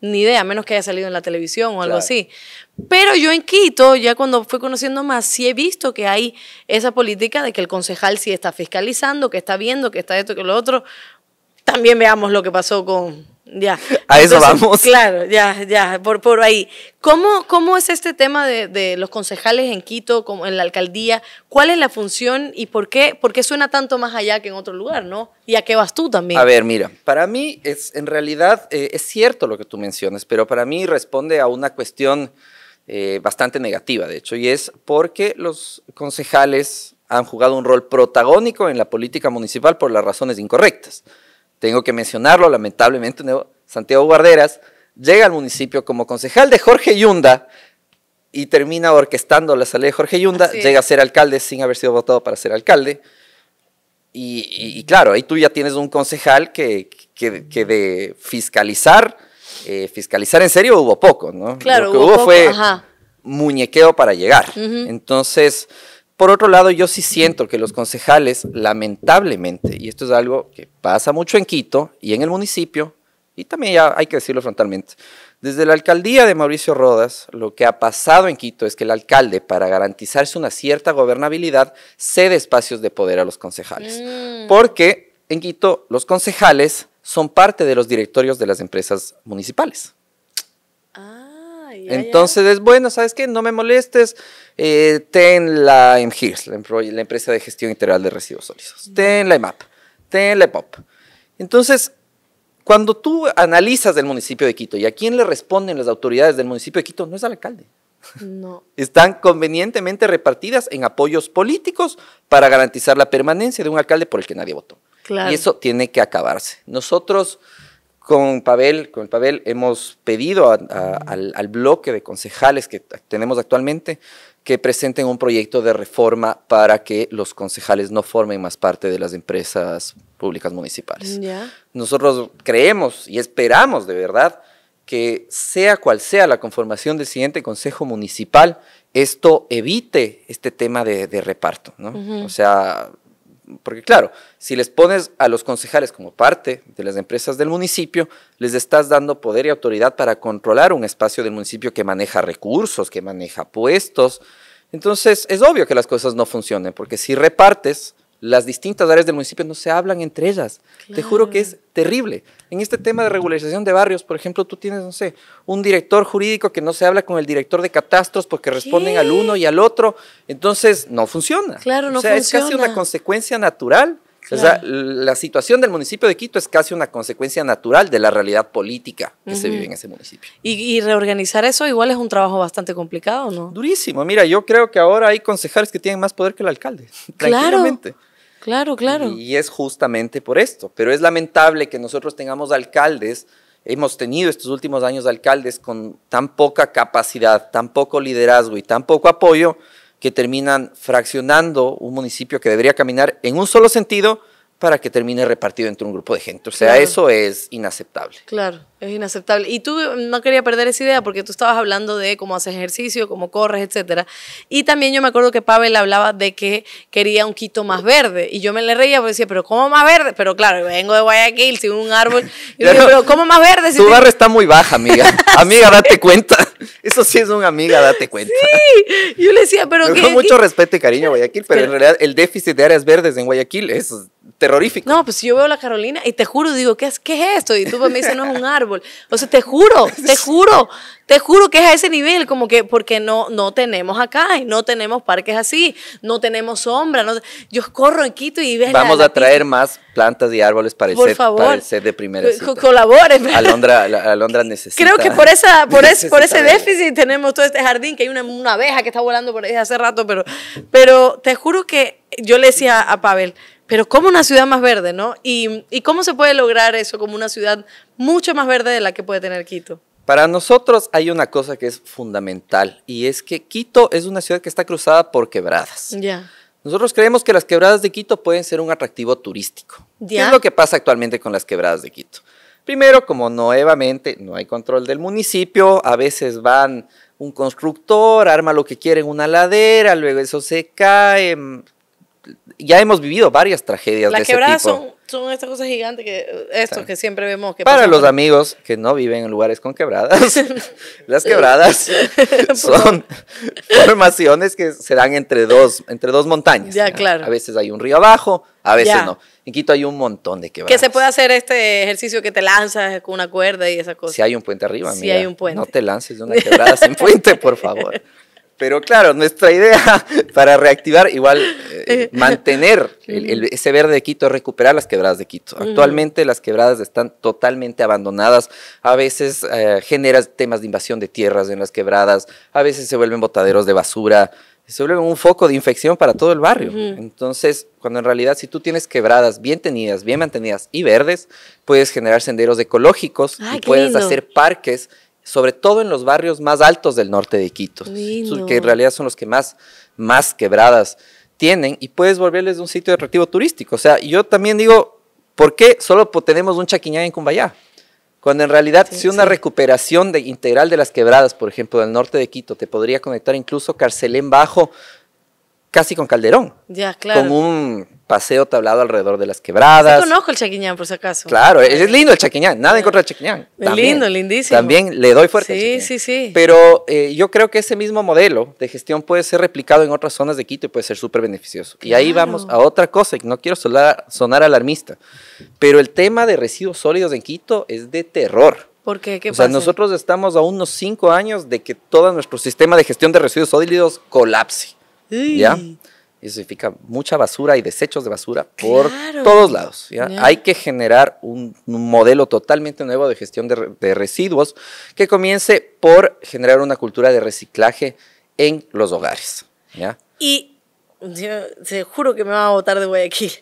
S1: ni idea, a menos que haya salido en la televisión o algo así. Pero yo en Quito, ya cuando fui conociendo más, sí he visto que hay esa política de que el concejal sí está fiscalizando, que está viendo, que está esto, que lo otro. También veamos lo que pasó con a eso vamos. Claro, ya, ya, por, ahí. ¿Cómo, es este tema de, los concejales en Quito, como en la alcaldía? ¿Cuál es la función y por qué, por suena tanto más allá que en otro lugar, no? ¿Y a qué vas
S2: tú también? A ver, mira, para mí es, en realidad eh, es cierto lo que tú mencionas, pero para mí responde a una cuestión eh, bastante negativa, de hecho, y es porque los concejales han jugado un rol protagónico en la política municipal por las razones incorrectas tengo que mencionarlo, lamentablemente, Santiago Guarderas llega al municipio como concejal de Jorge Yunda y termina orquestando la salida de Jorge Yunda, llega a ser alcalde sin haber sido votado para ser alcalde. Y, claro, ahí tú ya tienes un concejal que, de fiscalizar, eh, fiscalizar en serio hubo poco, ¿no? Claro, Lo que hubo, fue muñequeo para llegar. Entonces, por otro lado, yo sí siento que los concejales, lamentablemente, y esto es algo que pasa mucho en Quito y en el municipio, y también ya hay que decirlo frontalmente, desde la alcaldía de Mauricio Rodas, lo que ha pasado en Quito es que el alcalde, para garantizarse una cierta gobernabilidad, cede espacios de poder a los concejales. Mm. Porque en Quito los concejales son parte de los directorios de las empresas municipales. Entonces es bueno, ¿sabes qué? No me molestes. Eh, ten la EMGIRS, la, empresa de gestión integral de residuos sólidos. Ten la IMAP, Ten la EPOP. Entonces, cuando tú analizas del municipio de Quito y a quién le responden las autoridades del municipio de Quito, no es al alcalde. No. Están convenientemente repartidas en apoyos políticos para garantizar la permanencia de un alcalde por el que nadie votó. Claro. Y eso tiene que acabarse. Nosotros con Pavel, con Pavel hemos pedido al, bloque de concejales que tenemos actualmente que presenten un proyecto de reforma para que los concejales no formen más parte de las empresas públicas municipales. Nosotros creemos y esperamos de verdad que sea cual sea la conformación del siguiente consejo municipal, esto evite este tema de, reparto, O sea, porque claro, si les pones a los concejales como parte de las empresas del municipio, les estás dando poder y autoridad para controlar un espacio del municipio que maneja recursos, que maneja puestos. Entonces, es obvio que las cosas no funcionen, porque si repartes, las distintas áreas del municipio no se hablan entre ellas. Te juro que es terrible. En este tema de regularización de barrios, por ejemplo, tú tienes, no sé, un director jurídico que no se habla con el director de catastros porque responden al uno y al otro. Entonces, no funciona. Claro, no o funciona. es casi una consecuencia natural. O sea, la situación del municipio de Quito es casi una consecuencia natural de la realidad política que se vive en ese municipio.
S1: Y, reorganizar eso igual es un trabajo bastante complicado, ¿no?
S2: Durísimo. Mira, yo creo que ahora hay concejales que tienen más poder que el alcalde. Tranquilamente. Claro, claro. Y, es justamente por esto. Pero es lamentable que nosotros tengamos alcaldes, hemos tenido estos últimos años alcaldes con tan poca capacidad, tan poco liderazgo y tan poco apoyo que terminan fraccionando un municipio que debería caminar en un solo sentido para que termine repartido entre un grupo de gente. O sea, eso es inaceptable.
S1: Claro, es inaceptable. Y tú eh, no quería perder esa idea porque tú estabas hablando de cómo haces ejercicio, cómo corres, etc. Y también yo me acuerdo que Pavel hablaba de que quería un quito más verde. Y yo me le reía porque decía, pero ¿cómo más verde? Pero claro, vengo de Guayaquil, sin un árbol. Y yo pero ¿cómo más verde? Si tu barra
S2: está muy baja, amiga. amiga, date cuenta. Eso sí es un amiga, date cuenta.
S1: Sí, yo le decía, pero... Con mucho
S2: respeto y cariño Guayaquil, pero, en realidad el déficit de áreas verdes en Guayaquil es terrorífico. No, pues yo veo la Carolina y te juro, digo, ¿qué es, qué es esto? Y tú me dices, no es un árbol. O sea, te juro,
S1: te juro, te juro que es a ese nivel, como que porque no, no tenemos acá y no tenemos parques así, no tenemos sombra. No, yo corro en Quito y ves. Vamos a traer
S2: más plantas y árboles para el, set, favor, de primera. Cita. Colaboren. Alondra, Alondra necesita. Creo que por, esa, por, es, por ese déficit
S1: tenemos todo este jardín, que hay una, una abeja que está volando por ahí hace rato, pero, pero te juro que yo le decía a Pavel, pero como una ciudad más verde, ¿no? Y, cómo se puede lograr eso como una ciudad mucho más verde de la que puede tener Quito.
S2: Para nosotros hay una cosa que es fundamental y es que Quito es una ciudad que está cruzada por quebradas. Ya. Nosotros creemos que las quebradas de Quito pueden ser un atractivo turístico. ¿Qué es lo que pasa actualmente con las quebradas de Quito? Primero, como nuevamente no hay control del municipio, a veces van un constructor, arma lo que quiere en una ladera, luego eso se cae, mm, ya hemos vivido varias tragedias Las de ese tipo. quebradas
S1: son estas cosas gigantes que esto que siempre vemos que Para los
S2: amigos que no viven en lugares con quebradas, las quebradas son formaciones que se dan entre dos entre dos montañas. claro. A veces hay un río abajo, a veces no. En Quito hay un montón de quebradas. Que se
S1: puede hacer este ejercicio que te lanzas con una cuerda y esas cosas. Si
S2: hay un puente arriba, Si hay un puente. No te lances de una quebrada sin puente, por favor. Pero claro, nuestra idea para reactivar, igual, eh, eh. mantener ese verde de Quito, recuperar las quebradas de Quito. Actualmente las quebradas están totalmente abandonadas. A veces eh, genera temas de invasión de tierras en las quebradas, a veces se vuelven botaderos de basura, se vuelven un foco de infección para todo el barrio. Entonces, cuando en realidad si tú tienes quebradas bien tenidas, bien mantenidas y verdes, puedes generar senderos ecológicos y puedes hacer parques sobre todo en los barrios más altos del norte de Quito, que en realidad son los que más, más quebradas tienen y puedes volverles un sitio atractivo turístico. O sea, yo también digo, ¿por qué solo tenemos un chaquiñán en Cumbayá? Cuando en realidad si una recuperación integral de las quebradas, por ejemplo, del norte de Quito, te podría conectar incluso Carcelén Bajo casi con Calderón.
S1: Ya, claro. Con
S2: un paseo tablado alrededor de las quebradas. Yo
S1: conozco el Chaquiñán, por si acaso. Claro,
S2: es lindo el Chaquiñán, nada en contra del Chaquiñán. También, lindo, lindísimo. También le doy fuerte. Sí, sí, sí. Pero eh, yo creo que ese mismo modelo de gestión puede ser replicado en otras zonas de Quito y puede ser súper beneficioso. Y ahí vamos a otra cosa, y no quiero sonar, alarmista, pero el tema de residuos sólidos en Quito es de terror.
S1: ¿Por qué? ¿Qué o sea, nosotros
S2: estamos a unos cinco años de que todo nuestro sistema de gestión de residuos sólidos colapse. ¿Ya? Eso significa mucha basura y desechos de basura por todos lados. ¿ya? Hay que generar un, modelo totalmente nuevo de gestión de, residuos que comience por generar una cultura de reciclaje en los hogares. ¿ya?
S1: Y se juro que me va a votar de aquí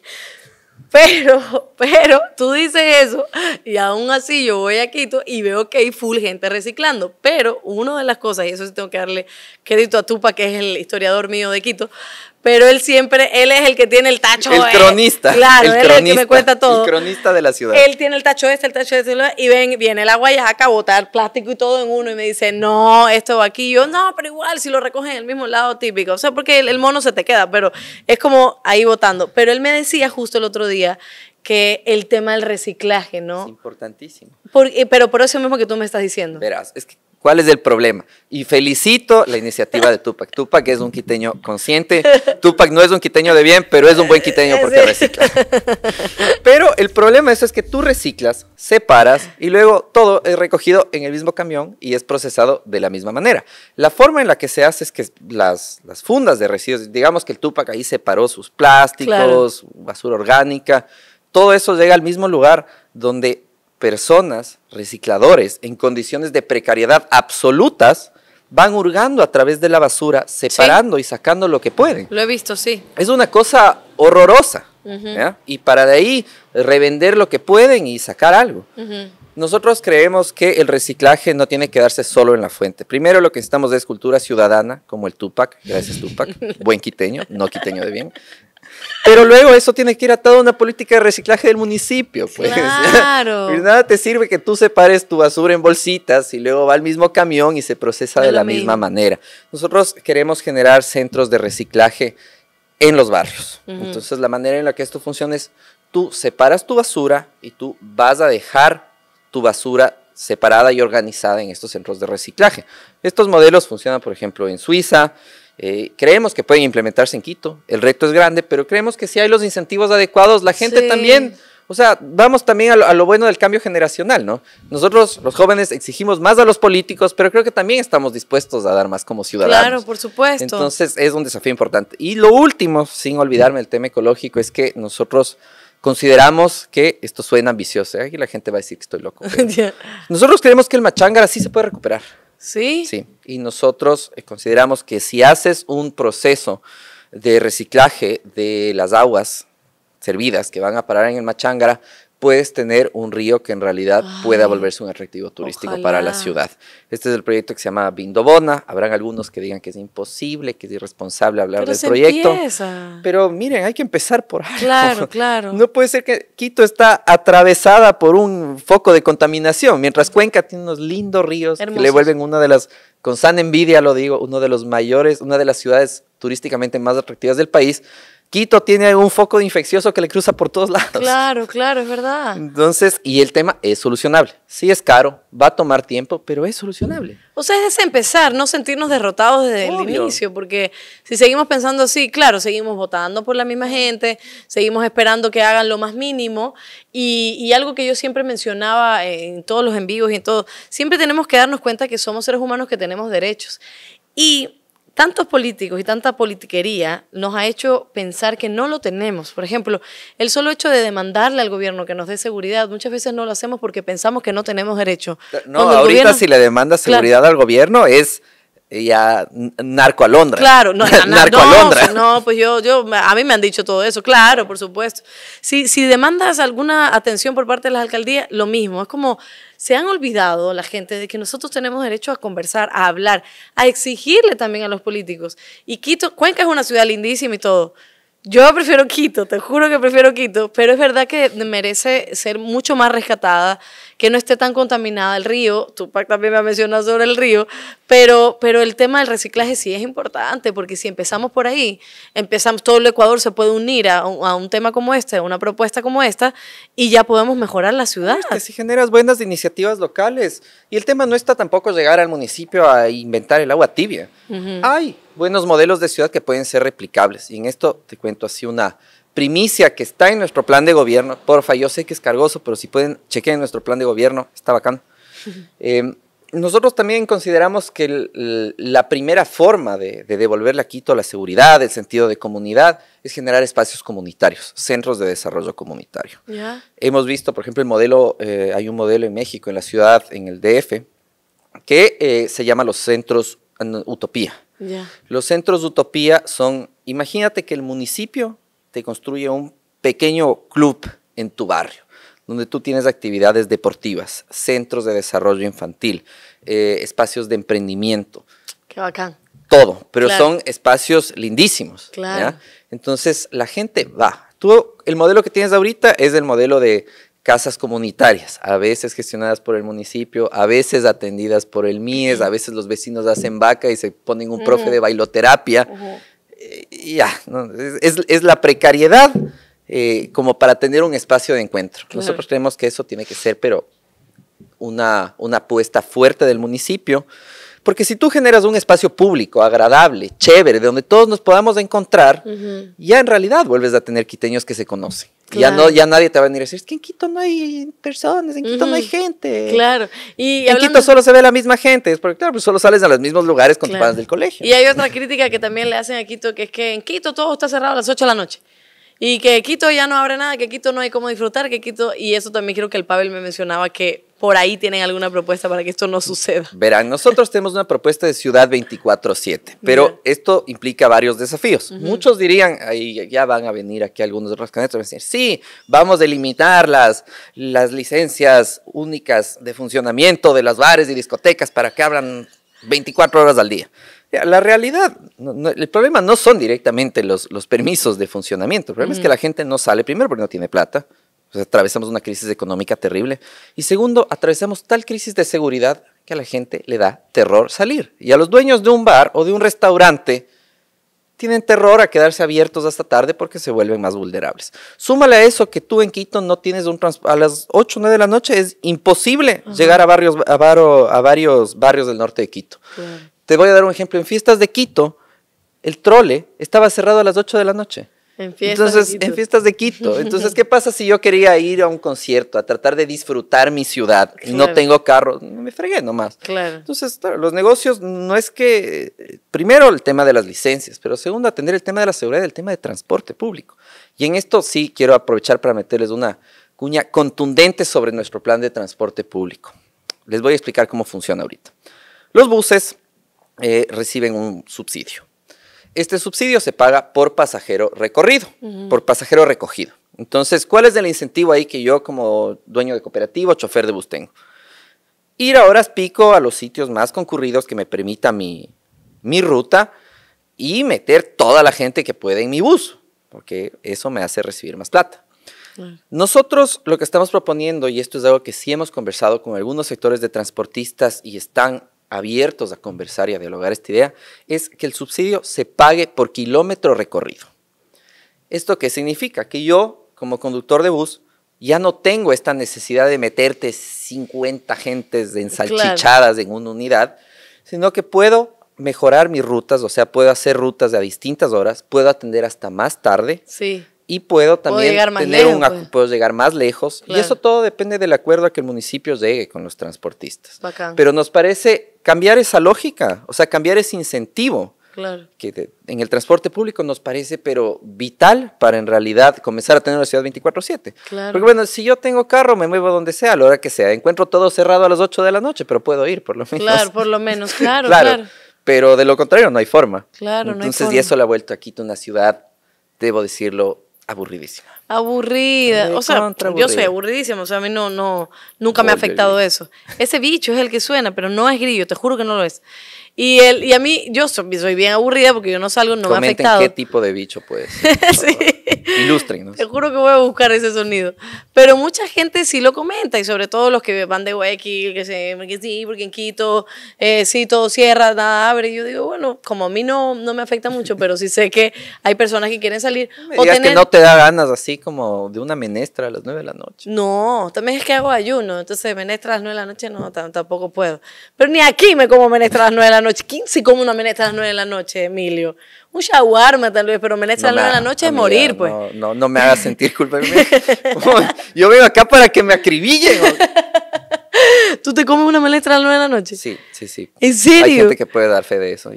S1: pero, pero tú dices eso y aún así yo voy a Quito y veo que hay full gente reciclando. Pero una de las cosas, y eso sí tengo que darle crédito a Tupa, que es el historiador mío de Quito, pero él siempre, él es el que tiene el tacho. El este. cronista. claro, el él cronista, es el que me cuenta todo. El cronista
S2: de la ciudad. Él
S1: tiene el tacho este, el tacho de este, y ven, viene la guayaca a botar plástico y todo en uno y me dice, no, esto va aquí. yo, no, pero igual, si lo recogen en el mismo lado típico. O sea, porque el, mono se te queda, pero es como ahí botando. Pero él me decía justo el otro día que el tema del reciclaje, ¿no? Es importantísimo. Eh, pero por eso mismo que tú me estás diciendo.
S2: Verás, es que ¿Cuál es el problema? Y felicito la iniciativa de Tupac. Tupac es un quiteño consciente. Tupac no es un quiteño de bien, pero es un buen quiteño porque recicla. Pero el problema eso es que tú reciclas, separas y luego todo es recogido en el mismo camión y es procesado de la misma manera. La forma en la que se hace es que las, fundas de residuos, digamos que el Tupac ahí separó sus plásticos, basura orgánica, todo eso llega al mismo lugar donde personas, recicladores, en condiciones de precariedad absolutas, van hurgando a través de la basura, separando y sacando lo que pueden. Lo
S1: he visto, sí.
S2: Es una cosa horrorosa. Y para de ahí revender lo que pueden y sacar algo. Nosotros creemos que el reciclaje no tiene que darse solo en la fuente. Primero lo que necesitamos es cultura ciudadana, como el Tupac, gracias Tupac, buen quiteño, no quiteño de bien. Pero luego eso tiene que ir atado a una política de reciclaje del municipio, pues. Claro. nada te sirve que tú separes tu basura en bolsitas y luego va al mismo camión y se procesa de la misma manera. Nosotros queremos generar centros de reciclaje en los barrios. Entonces, la manera en la que esto funciona es tú separas tu basura y tú vas a dejar tu basura separada y organizada en estos centros de reciclaje. Estos modelos funcionan, por ejemplo, en Suiza, eh, creemos que pueden implementarse en Quito, el reto es grande, pero creemos que si hay los incentivos adecuados, la gente también, o sea, vamos también a lo, bueno del cambio generacional, ¿no? Nosotros los jóvenes exigimos más a los políticos, pero creo que también estamos dispuestos a dar más como ciudadanos. Claro,
S1: por supuesto. Entonces
S2: es un desafío importante. Y lo último, sin olvidarme el tema ecológico, es que nosotros consideramos que esto suena ambicioso. ¿eh? Aquí la gente va a decir que estoy loco. Nosotros creemos que el machangar así se puede recuperar. Sí. Sí, y nosotros eh, consideramos que si haces un proceso de reciclaje de las aguas servidas que van a parar en el Machangara puedes tener un río que en realidad pueda volverse un atractivo turístico para la ciudad. Este es el proyecto que se llama Vindobona. Habrán algunos que digan que es imposible, que es irresponsable hablar Pero del proyecto. Pero miren, hay que empezar por algo. Claro, claro. No puede ser que Quito está atravesada por un foco de contaminación, mientras Cuenca tiene unos lindos ríos que le vuelven una de las, con sana envidia lo digo, uno de los mayores, una de las ciudades turísticamente más atractivas del país Quito tiene algún foco de infeccioso que le cruza por todos lados.
S1: Claro, claro, es verdad.
S2: Entonces, y el tema es solucionable. Sí es caro, va a tomar tiempo, pero es solucionable.
S1: O sea, es empezar, no sentirnos derrotados desde el inicio, porque si seguimos pensando así, claro, seguimos votando por la misma gente, seguimos esperando que hagan lo más mínimo. Y, y algo que yo siempre mencionaba en todos los envíos y en todo, siempre tenemos que darnos cuenta que somos seres humanos que tenemos derechos. Y tantos políticos y tanta politiquería nos ha hecho pensar que no lo tenemos. Por ejemplo, el solo hecho de demandarle al gobierno que nos dé seguridad, muchas veces no lo hacemos porque pensamos que no tenemos derecho. Eh, no, ahorita si
S2: le demandas seguridad al gobierno es y ya narco a Londres Claro, no, narco no, Londres
S1: No, pues yo, yo, a mí me han dicho todo eso, claro, por supuesto. Si, si demandas alguna atención por parte de las alcaldías, lo mismo, es como se han olvidado la gente de que nosotros tenemos derecho a conversar, a hablar, a exigirle también a los políticos. Y Quito, Cuenca es una ciudad lindísima y todo. Yo prefiero Quito, te juro que prefiero Quito, pero es verdad que merece ser mucho más rescatada que no esté tan contaminada el río. tú también me ha mencionado sobre el río, pero, pero el tema del reciclaje sí es importante, porque si empezamos por ahí, empezamos, todo el Ecuador se puede unir a, un tema como este, a una propuesta como esta,
S2: y ya podemos mejorar la ciudad. Es que si generas buenas iniciativas locales, y el tema no está tampoco llegar al municipio a inventar el agua tibia. Hay buenos modelos de ciudad que pueden ser replicables, y en esto te cuento así una primicia que está en nuestro plan de gobierno. Porfa, yo sé que es cargoso, pero si pueden, chequen nuestro plan de gobierno, está bacán. Eh, nosotros también consideramos que la primera forma de, de, devolverle a Quito la seguridad, el sentido de comunidad, es generar espacios comunitarios, centros de desarrollo comunitario. Hemos visto, por ejemplo, el modelo, eh, hay un modelo en México, en la ciudad, en el DF, que eh, se llama los centros Utopía. Los centros Utopía son, imagínate que el municipio construye un pequeño club en tu barrio donde tú tienes actividades deportivas, centros de desarrollo infantil, eh, espacios de emprendimiento. Qué bacán. Todo, pero son espacios lindísimos. Entonces la gente va. Tú, el modelo que tienes ahorita es el modelo de casas comunitarias, a veces gestionadas por el municipio, a veces atendidas por el MIES, a veces los vecinos hacen vaca y se ponen un profe de bailoterapia ya, es, la precariedad eh, como para tener un espacio de encuentro. Nosotros creemos que eso tiene que ser, pero una apuesta fuerte del municipio porque si tú generas un espacio público, agradable, chévere, de donde todos nos podamos encontrar, ya en realidad vuelves a tener quiteños que se conocen. Ya, no, ya nadie te va a venir a decir, es que en Quito no hay personas, en Quito no hay gente. Claro. Y en Quito solo se ve la misma gente, es porque claro, pues solo sales a los mismos lugares con te tus padres del colegio. Y hay
S1: otra crítica que también le hacen a Quito, que es que en Quito todo está cerrado a las 8 de la noche. Y que Quito ya no abre nada, que Quito no hay cómo disfrutar, que Quito... Y eso también creo que el Pavel me mencionaba que por ahí tienen alguna propuesta para que esto no suceda.
S2: Verán, nosotros tenemos una propuesta de ciudad 24/7, pero esto implica varios desafíos. Muchos dirían, ahí ya van a venir aquí algunos otros van a decir, sí, vamos a delimitar las, las licencias únicas de funcionamiento de las bares y discotecas para que abran 24 horas al día. La realidad, el problema no son directamente los, los permisos de funcionamiento. El problema es que la gente no sale, primero porque no tiene plata. atravesamos una crisis económica terrible. Y segundo, atravesamos tal crisis de seguridad que a la gente le da terror salir. Y a los dueños de un bar o de un restaurante tienen terror a quedarse abiertos hasta tarde porque se vuelven más vulnerables. Súmale a eso que tú en Quito no tienes un a las 8 o 9 de la noche es imposible llegar a a, varios barrios del norte de Quito. Te voy a dar un ejemplo. En fiestas de Quito, el trole estaba cerrado a las 8 de la noche. En fiestas Entonces, de Quito. en fiestas de Quito. Entonces, ¿qué pasa si yo quería ir a un concierto, a tratar de disfrutar mi ciudad y no tengo carro? Me fregué nomás. Claro. Entonces, los negocios no es que, primero el tema de las licencias, pero segundo, atender el tema de la seguridad, el tema de transporte público. Y en esto sí quiero aprovechar para meterles una cuña contundente sobre nuestro plan de transporte público. Les voy a explicar cómo funciona ahorita. Los buses eh, reciben un subsidio. Este subsidio se paga por pasajero recorrido, por pasajero recogido. Entonces, ¿cuál es el incentivo ahí que yo como dueño de cooperativa, chofer de bus tengo? Ir a horas pico a los sitios más concurridos que me permita mi, mi ruta y meter toda la gente que pueda en mi bus, porque eso me hace recibir más plata. Nosotros lo que estamos proponiendo, y esto es algo que sí hemos conversado con algunos sectores de transportistas y están abiertos a conversar y a dialogar esta idea, es que el subsidio se pague por kilómetro recorrido. ¿Esto qué significa? Que yo, como conductor de bus, ya no tengo esta necesidad de meterte 50 gentes ensalchichadas en una unidad, sino que puedo mejorar mis rutas, o sea, puedo hacer rutas a distintas horas, puedo atender hasta más tarde. Sí. Y puedo también un pues. puedo llegar más lejos. Y eso todo depende del acuerdo a que el municipio llegue con los transportistas. Pero nos parece cambiar esa lógica, o sea, cambiar ese incentivo. Que en el transporte público nos parece, pero vital para en realidad comenzar a tener una ciudad 24-7. Porque bueno, si yo tengo carro, me muevo donde sea, a la hora que sea. Encuentro todo cerrado a las 8 de la noche, pero puedo ir, por lo menos. Claro,
S1: por lo menos, claro, claro.
S2: Pero de lo contrario, no hay forma. Claro, Entonces, no hay forma. y eso la ha vuelto a Quito una ciudad, debo decirlo, aburridísima.
S1: Aburrida. O sea, yo soy aburridísima. O sea, a mí no, no, nunca me ha afectado eso. Ese bicho es el que suena, pero no es grillo, te juro que no lo es. Y, él, y a mí, yo soy, bien aburrida porque yo no salgo, no me ha afectado. qué
S2: tipo de bicho puede ser.
S1: sí. Te juro que voy a buscar ese sonido. Pero mucha gente sí lo comenta, y sobre todo los que van de huequi, que, se, que sí, porque en Quito, eh, sí, todo cierra, nada abre. yo digo, bueno, como a mí no, no me afecta mucho, pero sí sé que hay personas que quieren salir. o que no te da
S2: ganas así como de una menestra a las 9 de la noche.
S1: No, también es que hago ayuno, entonces menestra a las 9 de la noche no, tampoco puedo. Pero ni aquí me como menestra a las 9 de la noche. ¿Quién se come una menestra a las 9 de la noche, Emilio? Un shawarma tal vez, pero menestra a las 9 de la noche es morir, pues.
S2: No, no, me hagas sentir culpa. Yo vengo acá para que me acribillen.
S1: ¿Tú te comes una menestra a las 9 de la noche?
S2: Sí, sí, sí. ¿En serio? Hay gente que puede dar fe de eso.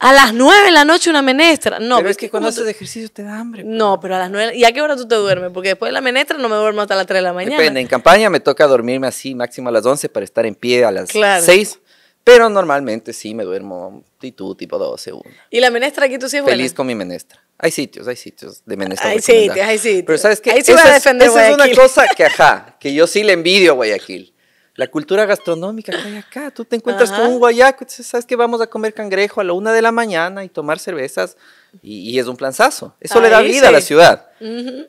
S1: A las 9 de la noche una menestra. No, pero es que cuando haces ejercicio te da hambre. Pues. No, pero a las 9. ¿Y a qué hora tú te duermes? Porque después de la menestra no me duermo hasta las 3 de la mañana. Depende, en
S2: campaña me toca dormirme así máximo a las 11 para estar en pie a las claro. 6. Pero normalmente sí me duermo y tú, tipo 12, 1.
S1: ¿Y la menestra aquí tú sí es Feliz
S2: con mi menestra. Hay sitios, hay sitios de menestra. Hay sitios, hay sitios. Pero ¿sabes que Ahí sí esa, a defender es, una cosa que, ajá, que yo sí le envidio a Guayaquil la cultura gastronómica que hay acá. Tú te encuentras con un guayaco, sabes que vamos a comer cangrejo a la una de la mañana y tomar cervezas y, es un planzazo. Eso le da vida a la ciudad. Eh,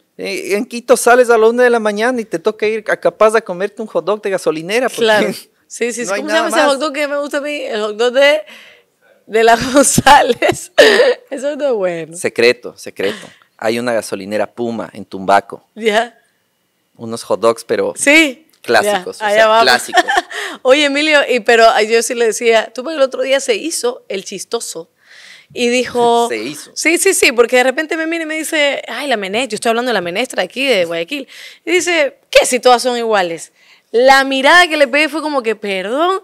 S2: en Quito sales a la una de la mañana y te toca ir a capaz de comerte un hot dog de gasolinera. claro. Sí, sí, ¿cómo se llama ese hot
S1: dog que me gusta a mí? El hot dog de, de la González. Eso es todo bueno.
S2: Secreto, secreto. Hay una gasolinera Puma en Tumbaco. Ya. Unos hot dogs, pero. Sí Clásicos, clásicos.
S1: Oye, Emilio, y, pero yo sí le decía, tú el otro día se hizo el chistoso. Y dijo. Se hizo. Sí, sí, sí, porque de repente me mira y me dice, ay, la menestra, yo estoy hablando de la menestra aquí de Guayaquil. Y dice, ¿qué si todas son iguales? La mirada que le pegué fue como que, perdón.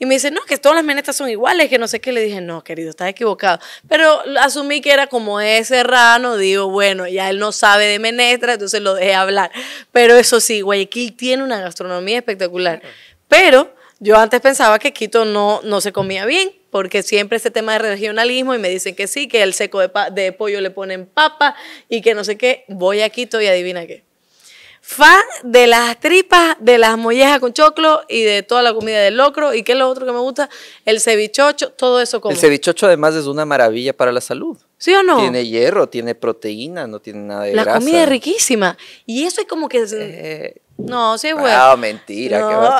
S1: Y me dice, no, que todas las menestras son iguales, que no sé qué. Le dije, no, querido, estás equivocado. Pero asumí que era como ese rano, digo, bueno, ya él no sabe de menestras, entonces lo dejé hablar. Pero eso sí, Guayaquil tiene una gastronomía espectacular. Pero yo antes pensaba que Quito no, no se comía bien, porque siempre ese tema de regionalismo y me dicen que sí, que el seco de, de pollo le ponen papa y que no sé qué. Voy a Quito y adivina qué. Fan de las tripas, de las mollejas con choclo y de toda la comida del locro. ¿Y qué es lo otro que me gusta? El cevichocho, todo eso como. El
S2: cevichocho además es una maravilla para la salud. ¿Sí o no? Tiene hierro, tiene proteína, no tiene nada de grasa. La comida es
S1: riquísima. Y eso es como que... Eh, no, sí, güey. Ah,
S2: mentira. No,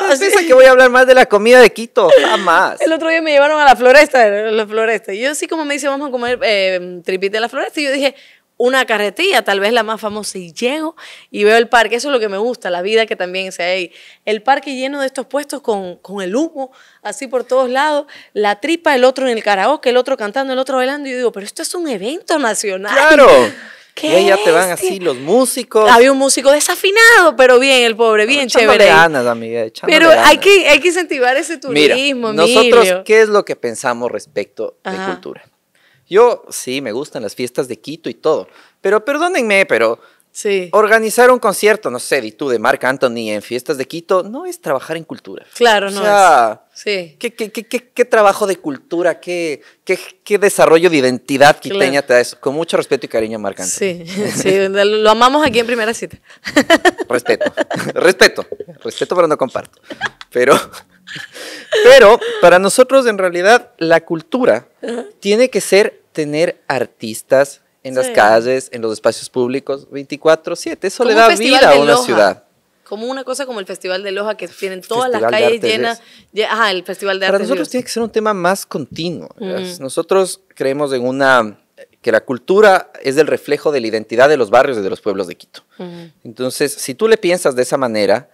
S2: que voy a hablar más de la comida de Quito? Jamás.
S1: El otro día me llevaron a la floresta, la floresta. Y yo así como me dice, vamos a comer eh, de la floresta. Y yo dije, una carretilla, tal vez la más famosa, y llego y veo el parque. Eso es lo que me gusta, la vida que también se hay. El parque lleno de estos puestos con, con el humo, así por todos lados, la tripa, el otro en el karaoke, el otro cantando, el otro bailando. Y yo digo, pero esto es un evento nacional. ¡Claro!
S2: ¿Qué ahí ya te van así los músicos. Había
S1: un músico desafinado, pero bien,
S2: el pobre, bien chévere. Ganas, amiga, pero ganas. Hay,
S1: que, hay que incentivar ese turismo. Mira, nosotros,
S2: ¿qué es lo que pensamos respecto a de cultura? Yo sí, me gustan las fiestas de Quito y todo, pero perdónenme, pero sí. organizar un concierto, no sé, de tú de Marc Anthony en fiestas de Quito, no es trabajar en cultura. Claro, no. es. Sí. ¿qué, trabajo de cultura, qué, desarrollo de identidad quiteña te da eso? Con mucho respeto y cariño, Marc Anthony.
S1: Sí, sí, lo amamos aquí en primera cita.
S2: Respeto, respeto, respeto, pero no comparto. Pero. Pero para nosotros en realidad la cultura tiene que ser tener artistas en las calles, en los espacios públicos, 24/7. Eso le da vida a una ciudad.
S1: Como una cosa como el Festival de Loja, que tienen todas las calles llenas. Llena, el Festival de Arte. Para nosotros
S2: tiene que ser un tema más continuo. Nosotros creemos en una que la cultura es el reflejo de la identidad de los barrios y de los pueblos de Quito. Entonces, si tú le piensas de esa manera,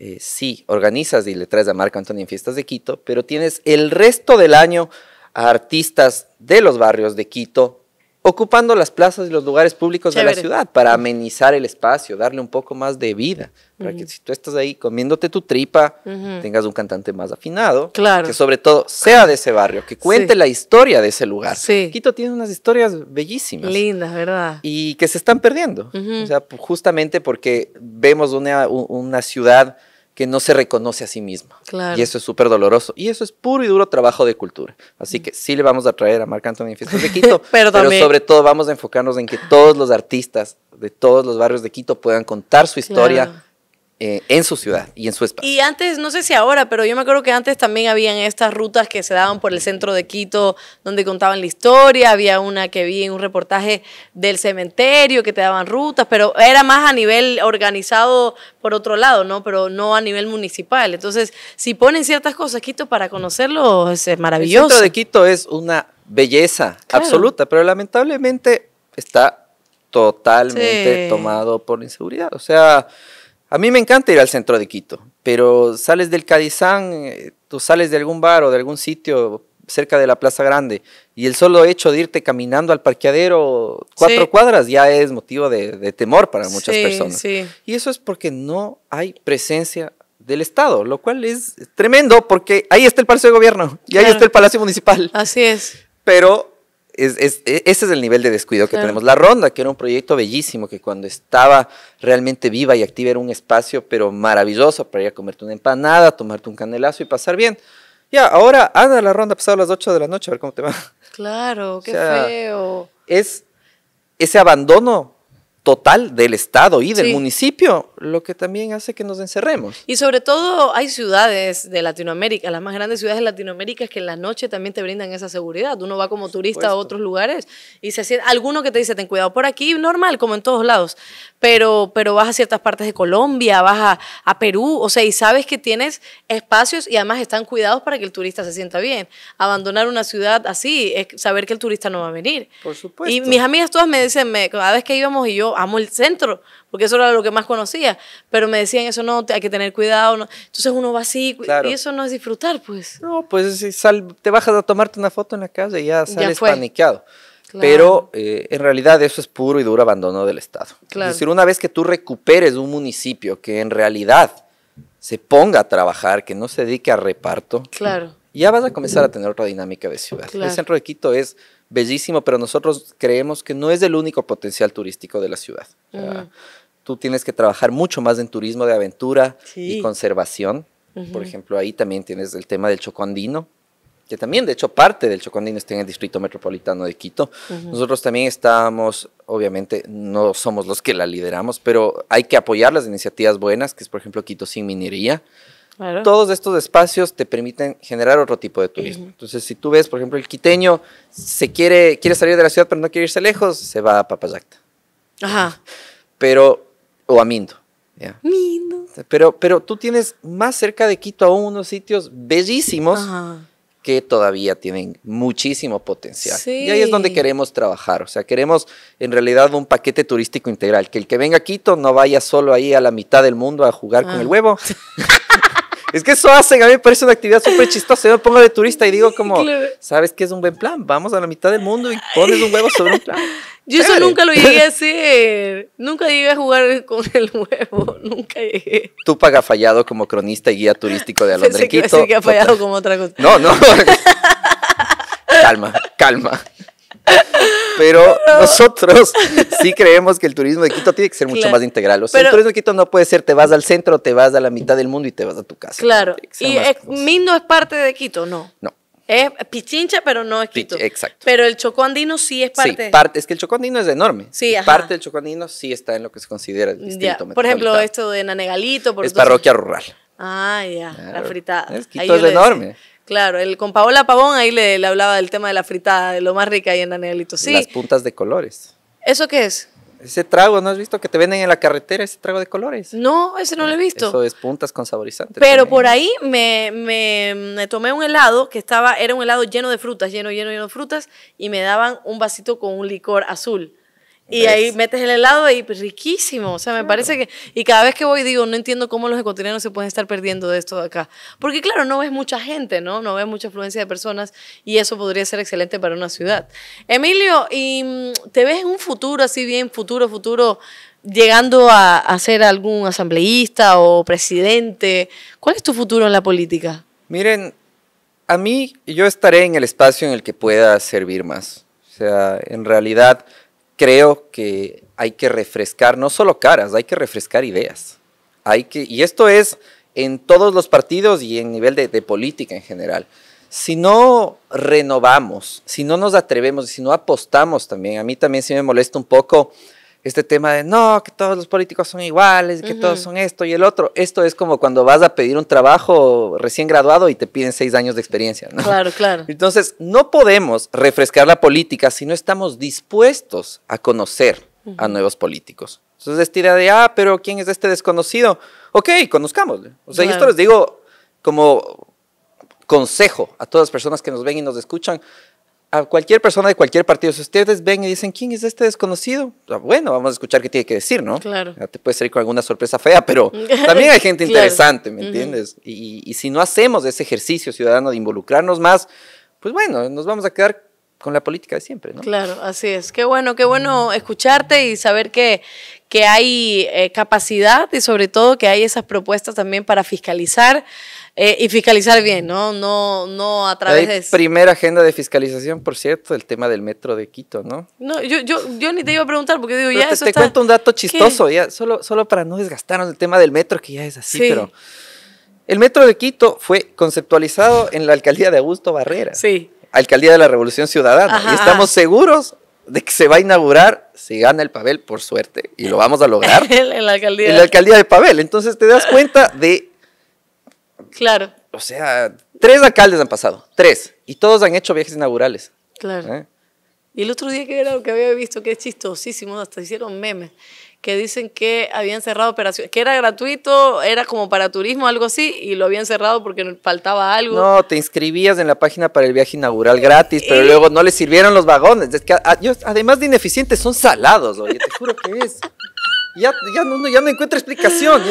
S2: eh, sí, organizas y le traes a Marco Antonio en Fiestas de Quito, pero tienes el resto del año a artistas de los barrios de Quito, ocupando las plazas y los lugares públicos de la ciudad para amenizar el espacio, darle un poco más de vida, para que si tú estás ahí comiéndote tu tripa, tengas un cantante más afinado, claro. que sobre todo sea de ese barrio, que cuente la historia de ese lugar. Sí. Quito tiene unas historias bellísimas. Lindas, ¿verdad? Y que se están perdiendo, o sea, justamente porque vemos una, una ciudad que no se reconoce a sí misma. Y eso es súper doloroso. Y eso es puro y duro trabajo de cultura. Así mm. que sí le vamos a traer a Marc Anthony Fiestas de Quito, pero, sobre todo vamos a enfocarnos en que todos los artistas de todos los barrios de Quito puedan contar su historia. Eh, en su ciudad y en su espacio.
S1: Y antes, no sé si ahora, pero yo me acuerdo que antes también habían estas rutas que se daban por el centro de Quito donde contaban la historia, había una que vi en un reportaje del cementerio que te daban rutas, pero era más a nivel organizado por otro lado, ¿no? Pero no a nivel municipal. Entonces, si ponen ciertas cosas Quito para conocerlo, es maravilloso. El centro de
S2: Quito es una belleza absoluta, pero lamentablemente está totalmente tomado por la inseguridad. O sea, a mí me encanta ir al centro de Quito, pero sales del Cadizán, eh, tú sales de algún bar o de algún sitio cerca de la Plaza Grande y el solo hecho de irte caminando al parqueadero cuatro cuadras ya es motivo de, temor para muchas personas. Sí. Y eso es porque no hay presencia del Estado, lo cual es tremendo porque ahí está el Palacio de Gobierno y ahí está el Palacio Municipal. Así es. Pero es, e, ese es el nivel de descuido que tenemos. La Ronda, que era un proyecto bellísimo, que cuando estaba realmente viva y activa era un espacio, pero maravilloso para ir a comerte una empanada, tomarte un canelazo y pasar bien. Ya, ahora anda la Ronda pasado a las 8 de la noche a ver cómo te va.
S1: Claro, qué feo.
S2: Es ese abandono total del Estado y del municipio lo que también hace que nos encerremos.
S1: Y sobre todo hay ciudades de Latinoamérica, las más grandes ciudades de Latinoamérica que en la noche también te brindan esa seguridad. Uno va como turista a otros lugares y se siente, alguno que te dice, ten cuidado por aquí, normal, como en todos lados, pero, pero vas a ciertas partes de Colombia, vas a, Perú, o sea, y sabes que tienes espacios y además están cuidados para que el turista se sienta bien. Abandonar una ciudad así es saber que el turista no va a venir. Por supuesto. Y mis amigas todas me dicen, cada vez que íbamos y yo amo el centro, porque eso era lo que más conocía, pero me decían eso no, hay que tener cuidado, entonces uno va así y eso no es disfrutar, pues. No,
S2: pues te bajas a tomarte una foto en la calle y ya sales paniqueado. Pero eh, en realidad eso es puro y duro abandono del Estado. Es decir, una vez que tú recuperes un municipio que en realidad se ponga a trabajar, que no se dedique a reparto, ya vas a comenzar a tener otra dinámica de ciudad. El centro de Quito es bellísimo, pero nosotros creemos que no es el único potencial turístico de la ciudad. Mm. Tú tienes que trabajar mucho más en turismo de aventura y conservación. Por ejemplo, ahí también tienes el tema del chocondino, que también, de hecho, parte del chocondino está en el Distrito Metropolitano de Quito. Nosotros también estamos, obviamente, no somos los que la lideramos, pero hay que apoyar las iniciativas buenas, que es, por ejemplo, Quito sin minería. Todos estos espacios te permiten generar otro tipo de turismo. Entonces, si tú ves, por ejemplo, el quiteño se quiere, quiere salir de la ciudad, pero no quiere irse lejos, se va a Papayacta. Ajá. Pero, o a Mindo. Mindo. Pero, pero tú tienes más cerca de Quito aún unos sitios bellísimos. que todavía tienen muchísimo potencial. Sí. Y ahí es donde queremos trabajar. O sea, queremos en realidad un paquete turístico integral, que el que venga a Quito no vaya solo ahí a la mitad del mundo a jugar con ah. el huevo. es que eso hacen, a mí me parece una actividad súper chistosa. Yo me pongo de turista y digo como, ¿sabes qué es un buen plan? Vamos a la mitad del mundo y pones un huevo sobre un plan. Yo eso
S1: nunca lo llegué a hacer. Nunca llegué a jugar con el huevo.
S2: Nunca llegué. Tú pagas fallado como cronista y guía turístico de Alondrequito. Pensé como
S1: otra cosa. No, no.
S2: calma, calma. Pero nosotros sí creemos que el turismo de Quito tiene que ser mucho más integral. O sea, el turismo de Quito no puede ser te vas al centro, te vas a la mitad del mundo y te vas a tu casa. Claro. Y es,
S1: es parte de Quito, ¿no? No. Es Pichincha, pero no
S2: es Quito. exacto.
S1: Pero el Chocó Andino sí es parte. Sí, parte.
S2: Es que el Chocó Andino es enorme. Sí, Parte del Chocó Andino sí está en lo que se considera el distrito Por ejemplo,
S1: esto de Nanegalito. Por es parroquia rural. Ah, ya, la fritada. Es, Quito es enorme. Claro, el, con Paola Pavón ahí le, hablaba del tema de la fritada, de lo más rica ahí en Danielito. Sí. Las
S2: puntas de colores. ¿Eso qué es? Ese trago, ¿no has visto que te venden en la carretera ese trago de colores? No, ese no lo he eh, visto. Eso es puntas con saborizantes. Pero por ahí
S1: me, me, tomé un helado que estaba, era un helado lleno de frutas, lleno, lleno, lleno de frutas, y me daban un vasito con un licor azul. Y ahí metes el helado y pues, riquísimo. O sea, me parece que. Y cada vez que voy digo, no entiendo cómo los ecuatorianos se pueden estar perdiendo de esto de acá. Porque, claro, no ves mucha gente, ¿no? No ves mucha afluencia de personas y eso podría ser excelente para una ciudad. Emilio, ¿y mm, te ves en un futuro así bien, futuro, futuro, llegando a, a ser algún asambleísta o presidente? ¿Cuál es tu futuro en la política?
S2: Miren, a mí yo estaré en el espacio en el que pueda servir más. O sea, en realidad creo que hay que refrescar no solo caras, hay que refrescar ideas. Hay que, y esto es en todos los partidos y en nivel de, de política en general. Si no renovamos, si no nos atrevemos, si no apostamos también, a mí también sí me molesta un poco este tema de no, que todos los políticos son iguales, que todos son esto y el otro. Esto es como cuando vas a pedir un trabajo recién graduado y te piden seis años de experiencia. ¿no? Claro, claro. Entonces, no podemos refrescar la política si no estamos dispuestos a conocer a nuevos políticos. Entonces, es tira de, ah, pero ¿quién es este desconocido? Ok, conozcamos. O sea, y esto les digo como consejo a todas las personas que nos ven y nos escuchan, a cualquier persona de cualquier partido, si ustedes ven y dicen, ¿quién es este desconocido? Ah, bueno, vamos a escuchar qué tiene que decir, ¿no? Claro. Ah, te puede salir con alguna sorpresa fea, pero también hay gente interesante, ¿me entiendes? y, y, si no hacemos ese ejercicio ciudadano de involucrarnos más, pues bueno, nos vamos a quedar con la política de siempre, ¿no?
S1: Claro, así es. Qué bueno, qué bueno escucharte y saber que, que hay eh, capacidad y sobre todo que hay esas propuestas también para fiscalizar eh, y fiscalizar bien, ¿no? No, no a través hay de...
S2: Primera agenda de fiscalización, por cierto, el tema del metro de Quito, ¿no?
S1: No, yo, yo, yo ni te iba a preguntar porque digo, ya... Te, te cuento un
S2: dato chistoso, ya, solo, solo para no desgastarnos el tema del metro, que ya es así, pero... El metro de Quito fue conceptualizado en la alcaldía de Augusto Barrera. Sí alcaldía de la Revolución Ciudadana. y estamos seguros de que se va a inaugurar se gana el Pavel, por suerte, y lo vamos a lograr.
S1: en la alcaldía. En la
S2: alcaldía de Pavel. Entonces te das cuenta de. Claro. O sea, tres alcaldes han pasado, tres, y todos han hecho viajes inaugurales. Claro. ¿Eh?
S1: Y el otro día que era lo que había visto, que es chistosísimo, hasta hicieron memes, que dicen que habían cerrado operaciones, que era gratuito, era como para turismo, algo así, y lo habían cerrado porque faltaba algo. No,
S2: te inscribías en la página para el viaje inaugural gratis, pero luego no le sirvieron los vagones. además de ineficientes, son salados, oye, te juro que es. Ya, ya, no, ya no encuentro explicación.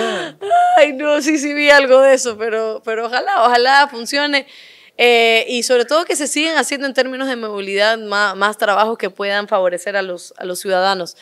S1: Ay, no, sí, sí vi algo de eso, pero, pero ojalá, ojalá funcione. Eh, y sobre todo que se sigan haciendo en términos de movilidad más, más trabajos que puedan favorecer a los, a los ciudadanos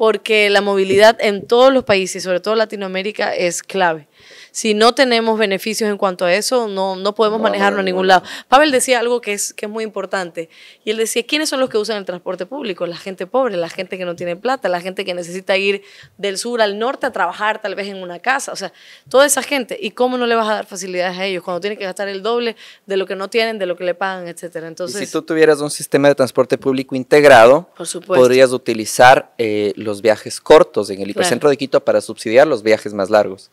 S1: porque la movilidad en todos los países, sobre todo Latinoamérica, es clave si no tenemos beneficios en cuanto a eso, no, no podemos manejarlo a ningún lado. Pavel decía algo que es, muy importante, y él decía, ¿quiénes son los que usan el transporte público? La gente pobre, la gente que no tiene plata, la gente que necesita ir del sur al norte a trabajar tal vez en una casa, o sea, toda esa gente, ¿y cómo no le vas a dar facilidades a ellos cuando tienen que gastar el doble de lo que no tienen, de lo que le pagan, etcétera? Entonces, ¿Y si
S2: tú tuvieras un sistema de transporte público integrado, podrías utilizar eh, los viajes cortos en el hipercentro de Quito para subsidiar los viajes más largos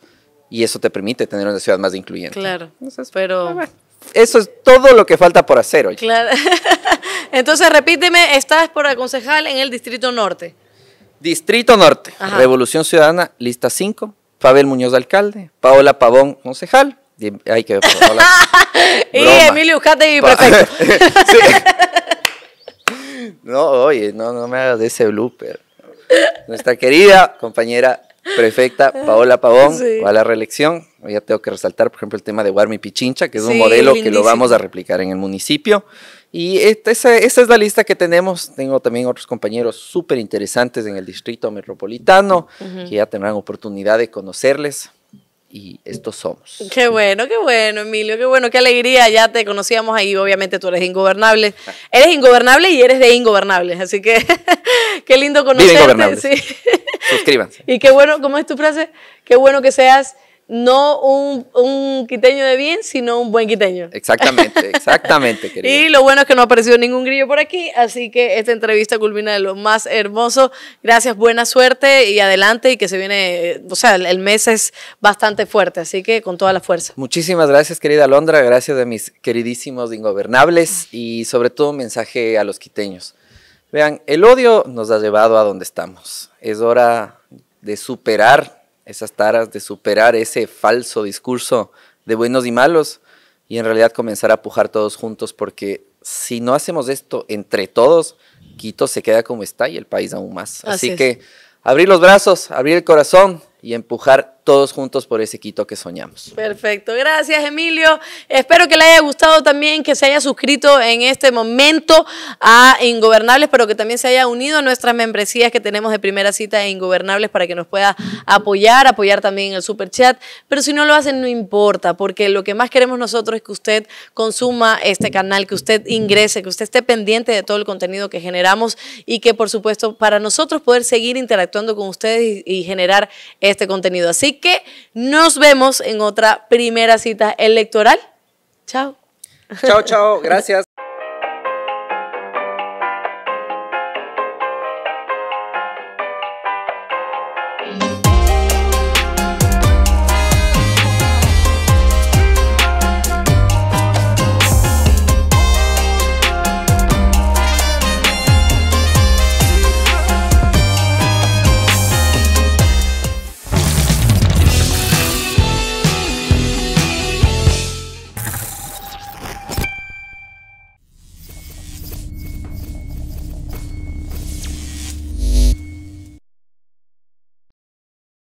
S2: y eso te permite tener una ciudad más incluyente.
S1: Claro. pero... Pues,
S2: eso es todo lo que falta por hacer hoy.
S1: Claro. Entonces, repíteme, estás por concejal en el Distrito Norte.
S2: Distrito Norte, Revolución Ciudadana, lista 5, Pavel Muñoz, alcalde, Paola Pavón, concejal. y Emilio
S1: Ucate y prefecto.
S2: no, oye, no, no me hagas de ese blooper. Nuestra querida compañera Perfecta, Paola Pavón va a la reelección. Ya tengo que resaltar, por ejemplo, el tema de Warmi Pichincha, que es un modelo que lo vamos a replicar en el municipio. Y esta, esa, es la lista que tenemos. Tengo también otros compañeros súper interesantes en el distrito metropolitano, que ya tendrán oportunidad de conocerles y estos somos.
S1: Qué bueno, qué bueno, Emilio, qué bueno, qué alegría. Ya te conocíamos ahí, obviamente tú eres ingobernable. Ah. Eres ingobernable y eres de ingobernables, así que qué lindo conocerte. Sí.
S2: Suscríbanse.
S1: Y qué bueno, ¿cómo es tu frase? Qué bueno que seas no un, un, quiteño de bien, sino un buen quiteño. Exactamente,
S2: exactamente, querido. y
S1: lo bueno es que no ha aparecido ningún grillo por aquí, así que esta entrevista culmina de lo más hermoso. Gracias, buena suerte y adelante y que se viene, o sea, el mes es bastante fuerte, así que con toda la fuerza.
S2: Muchísimas gracias, querida Londra. gracias a mis queridísimos ingobernables y sobre todo un mensaje a los quiteños. Vean, el odio nos ha llevado a donde estamos. Es hora de superar esas taras, de superar ese falso discurso de buenos y malos y en realidad comenzar a pujar todos juntos porque si no hacemos esto entre todos, Quito se queda como está y el país aún más. Así, que abrir los brazos, abrir el corazón y empujar todos juntos por ese Quito que soñamos.
S1: Perfecto, gracias Emilio. Espero que le haya gustado también, que se haya suscrito en este momento a Ingobernables, pero que también se haya unido a nuestras membresías que tenemos de primera cita en Ingobernables para que nos pueda apoyar, apoyar también el super chat. Pero si no lo hacen, no importa, porque lo que más queremos nosotros es que usted consuma este canal, que usted ingrese, que usted esté pendiente de todo el contenido que generamos y que por supuesto para nosotros poder seguir interactuando con ustedes y, generar este contenido. Así que nos vemos en otra primera cita electoral. Chao.
S2: Chao, chao. Gracias.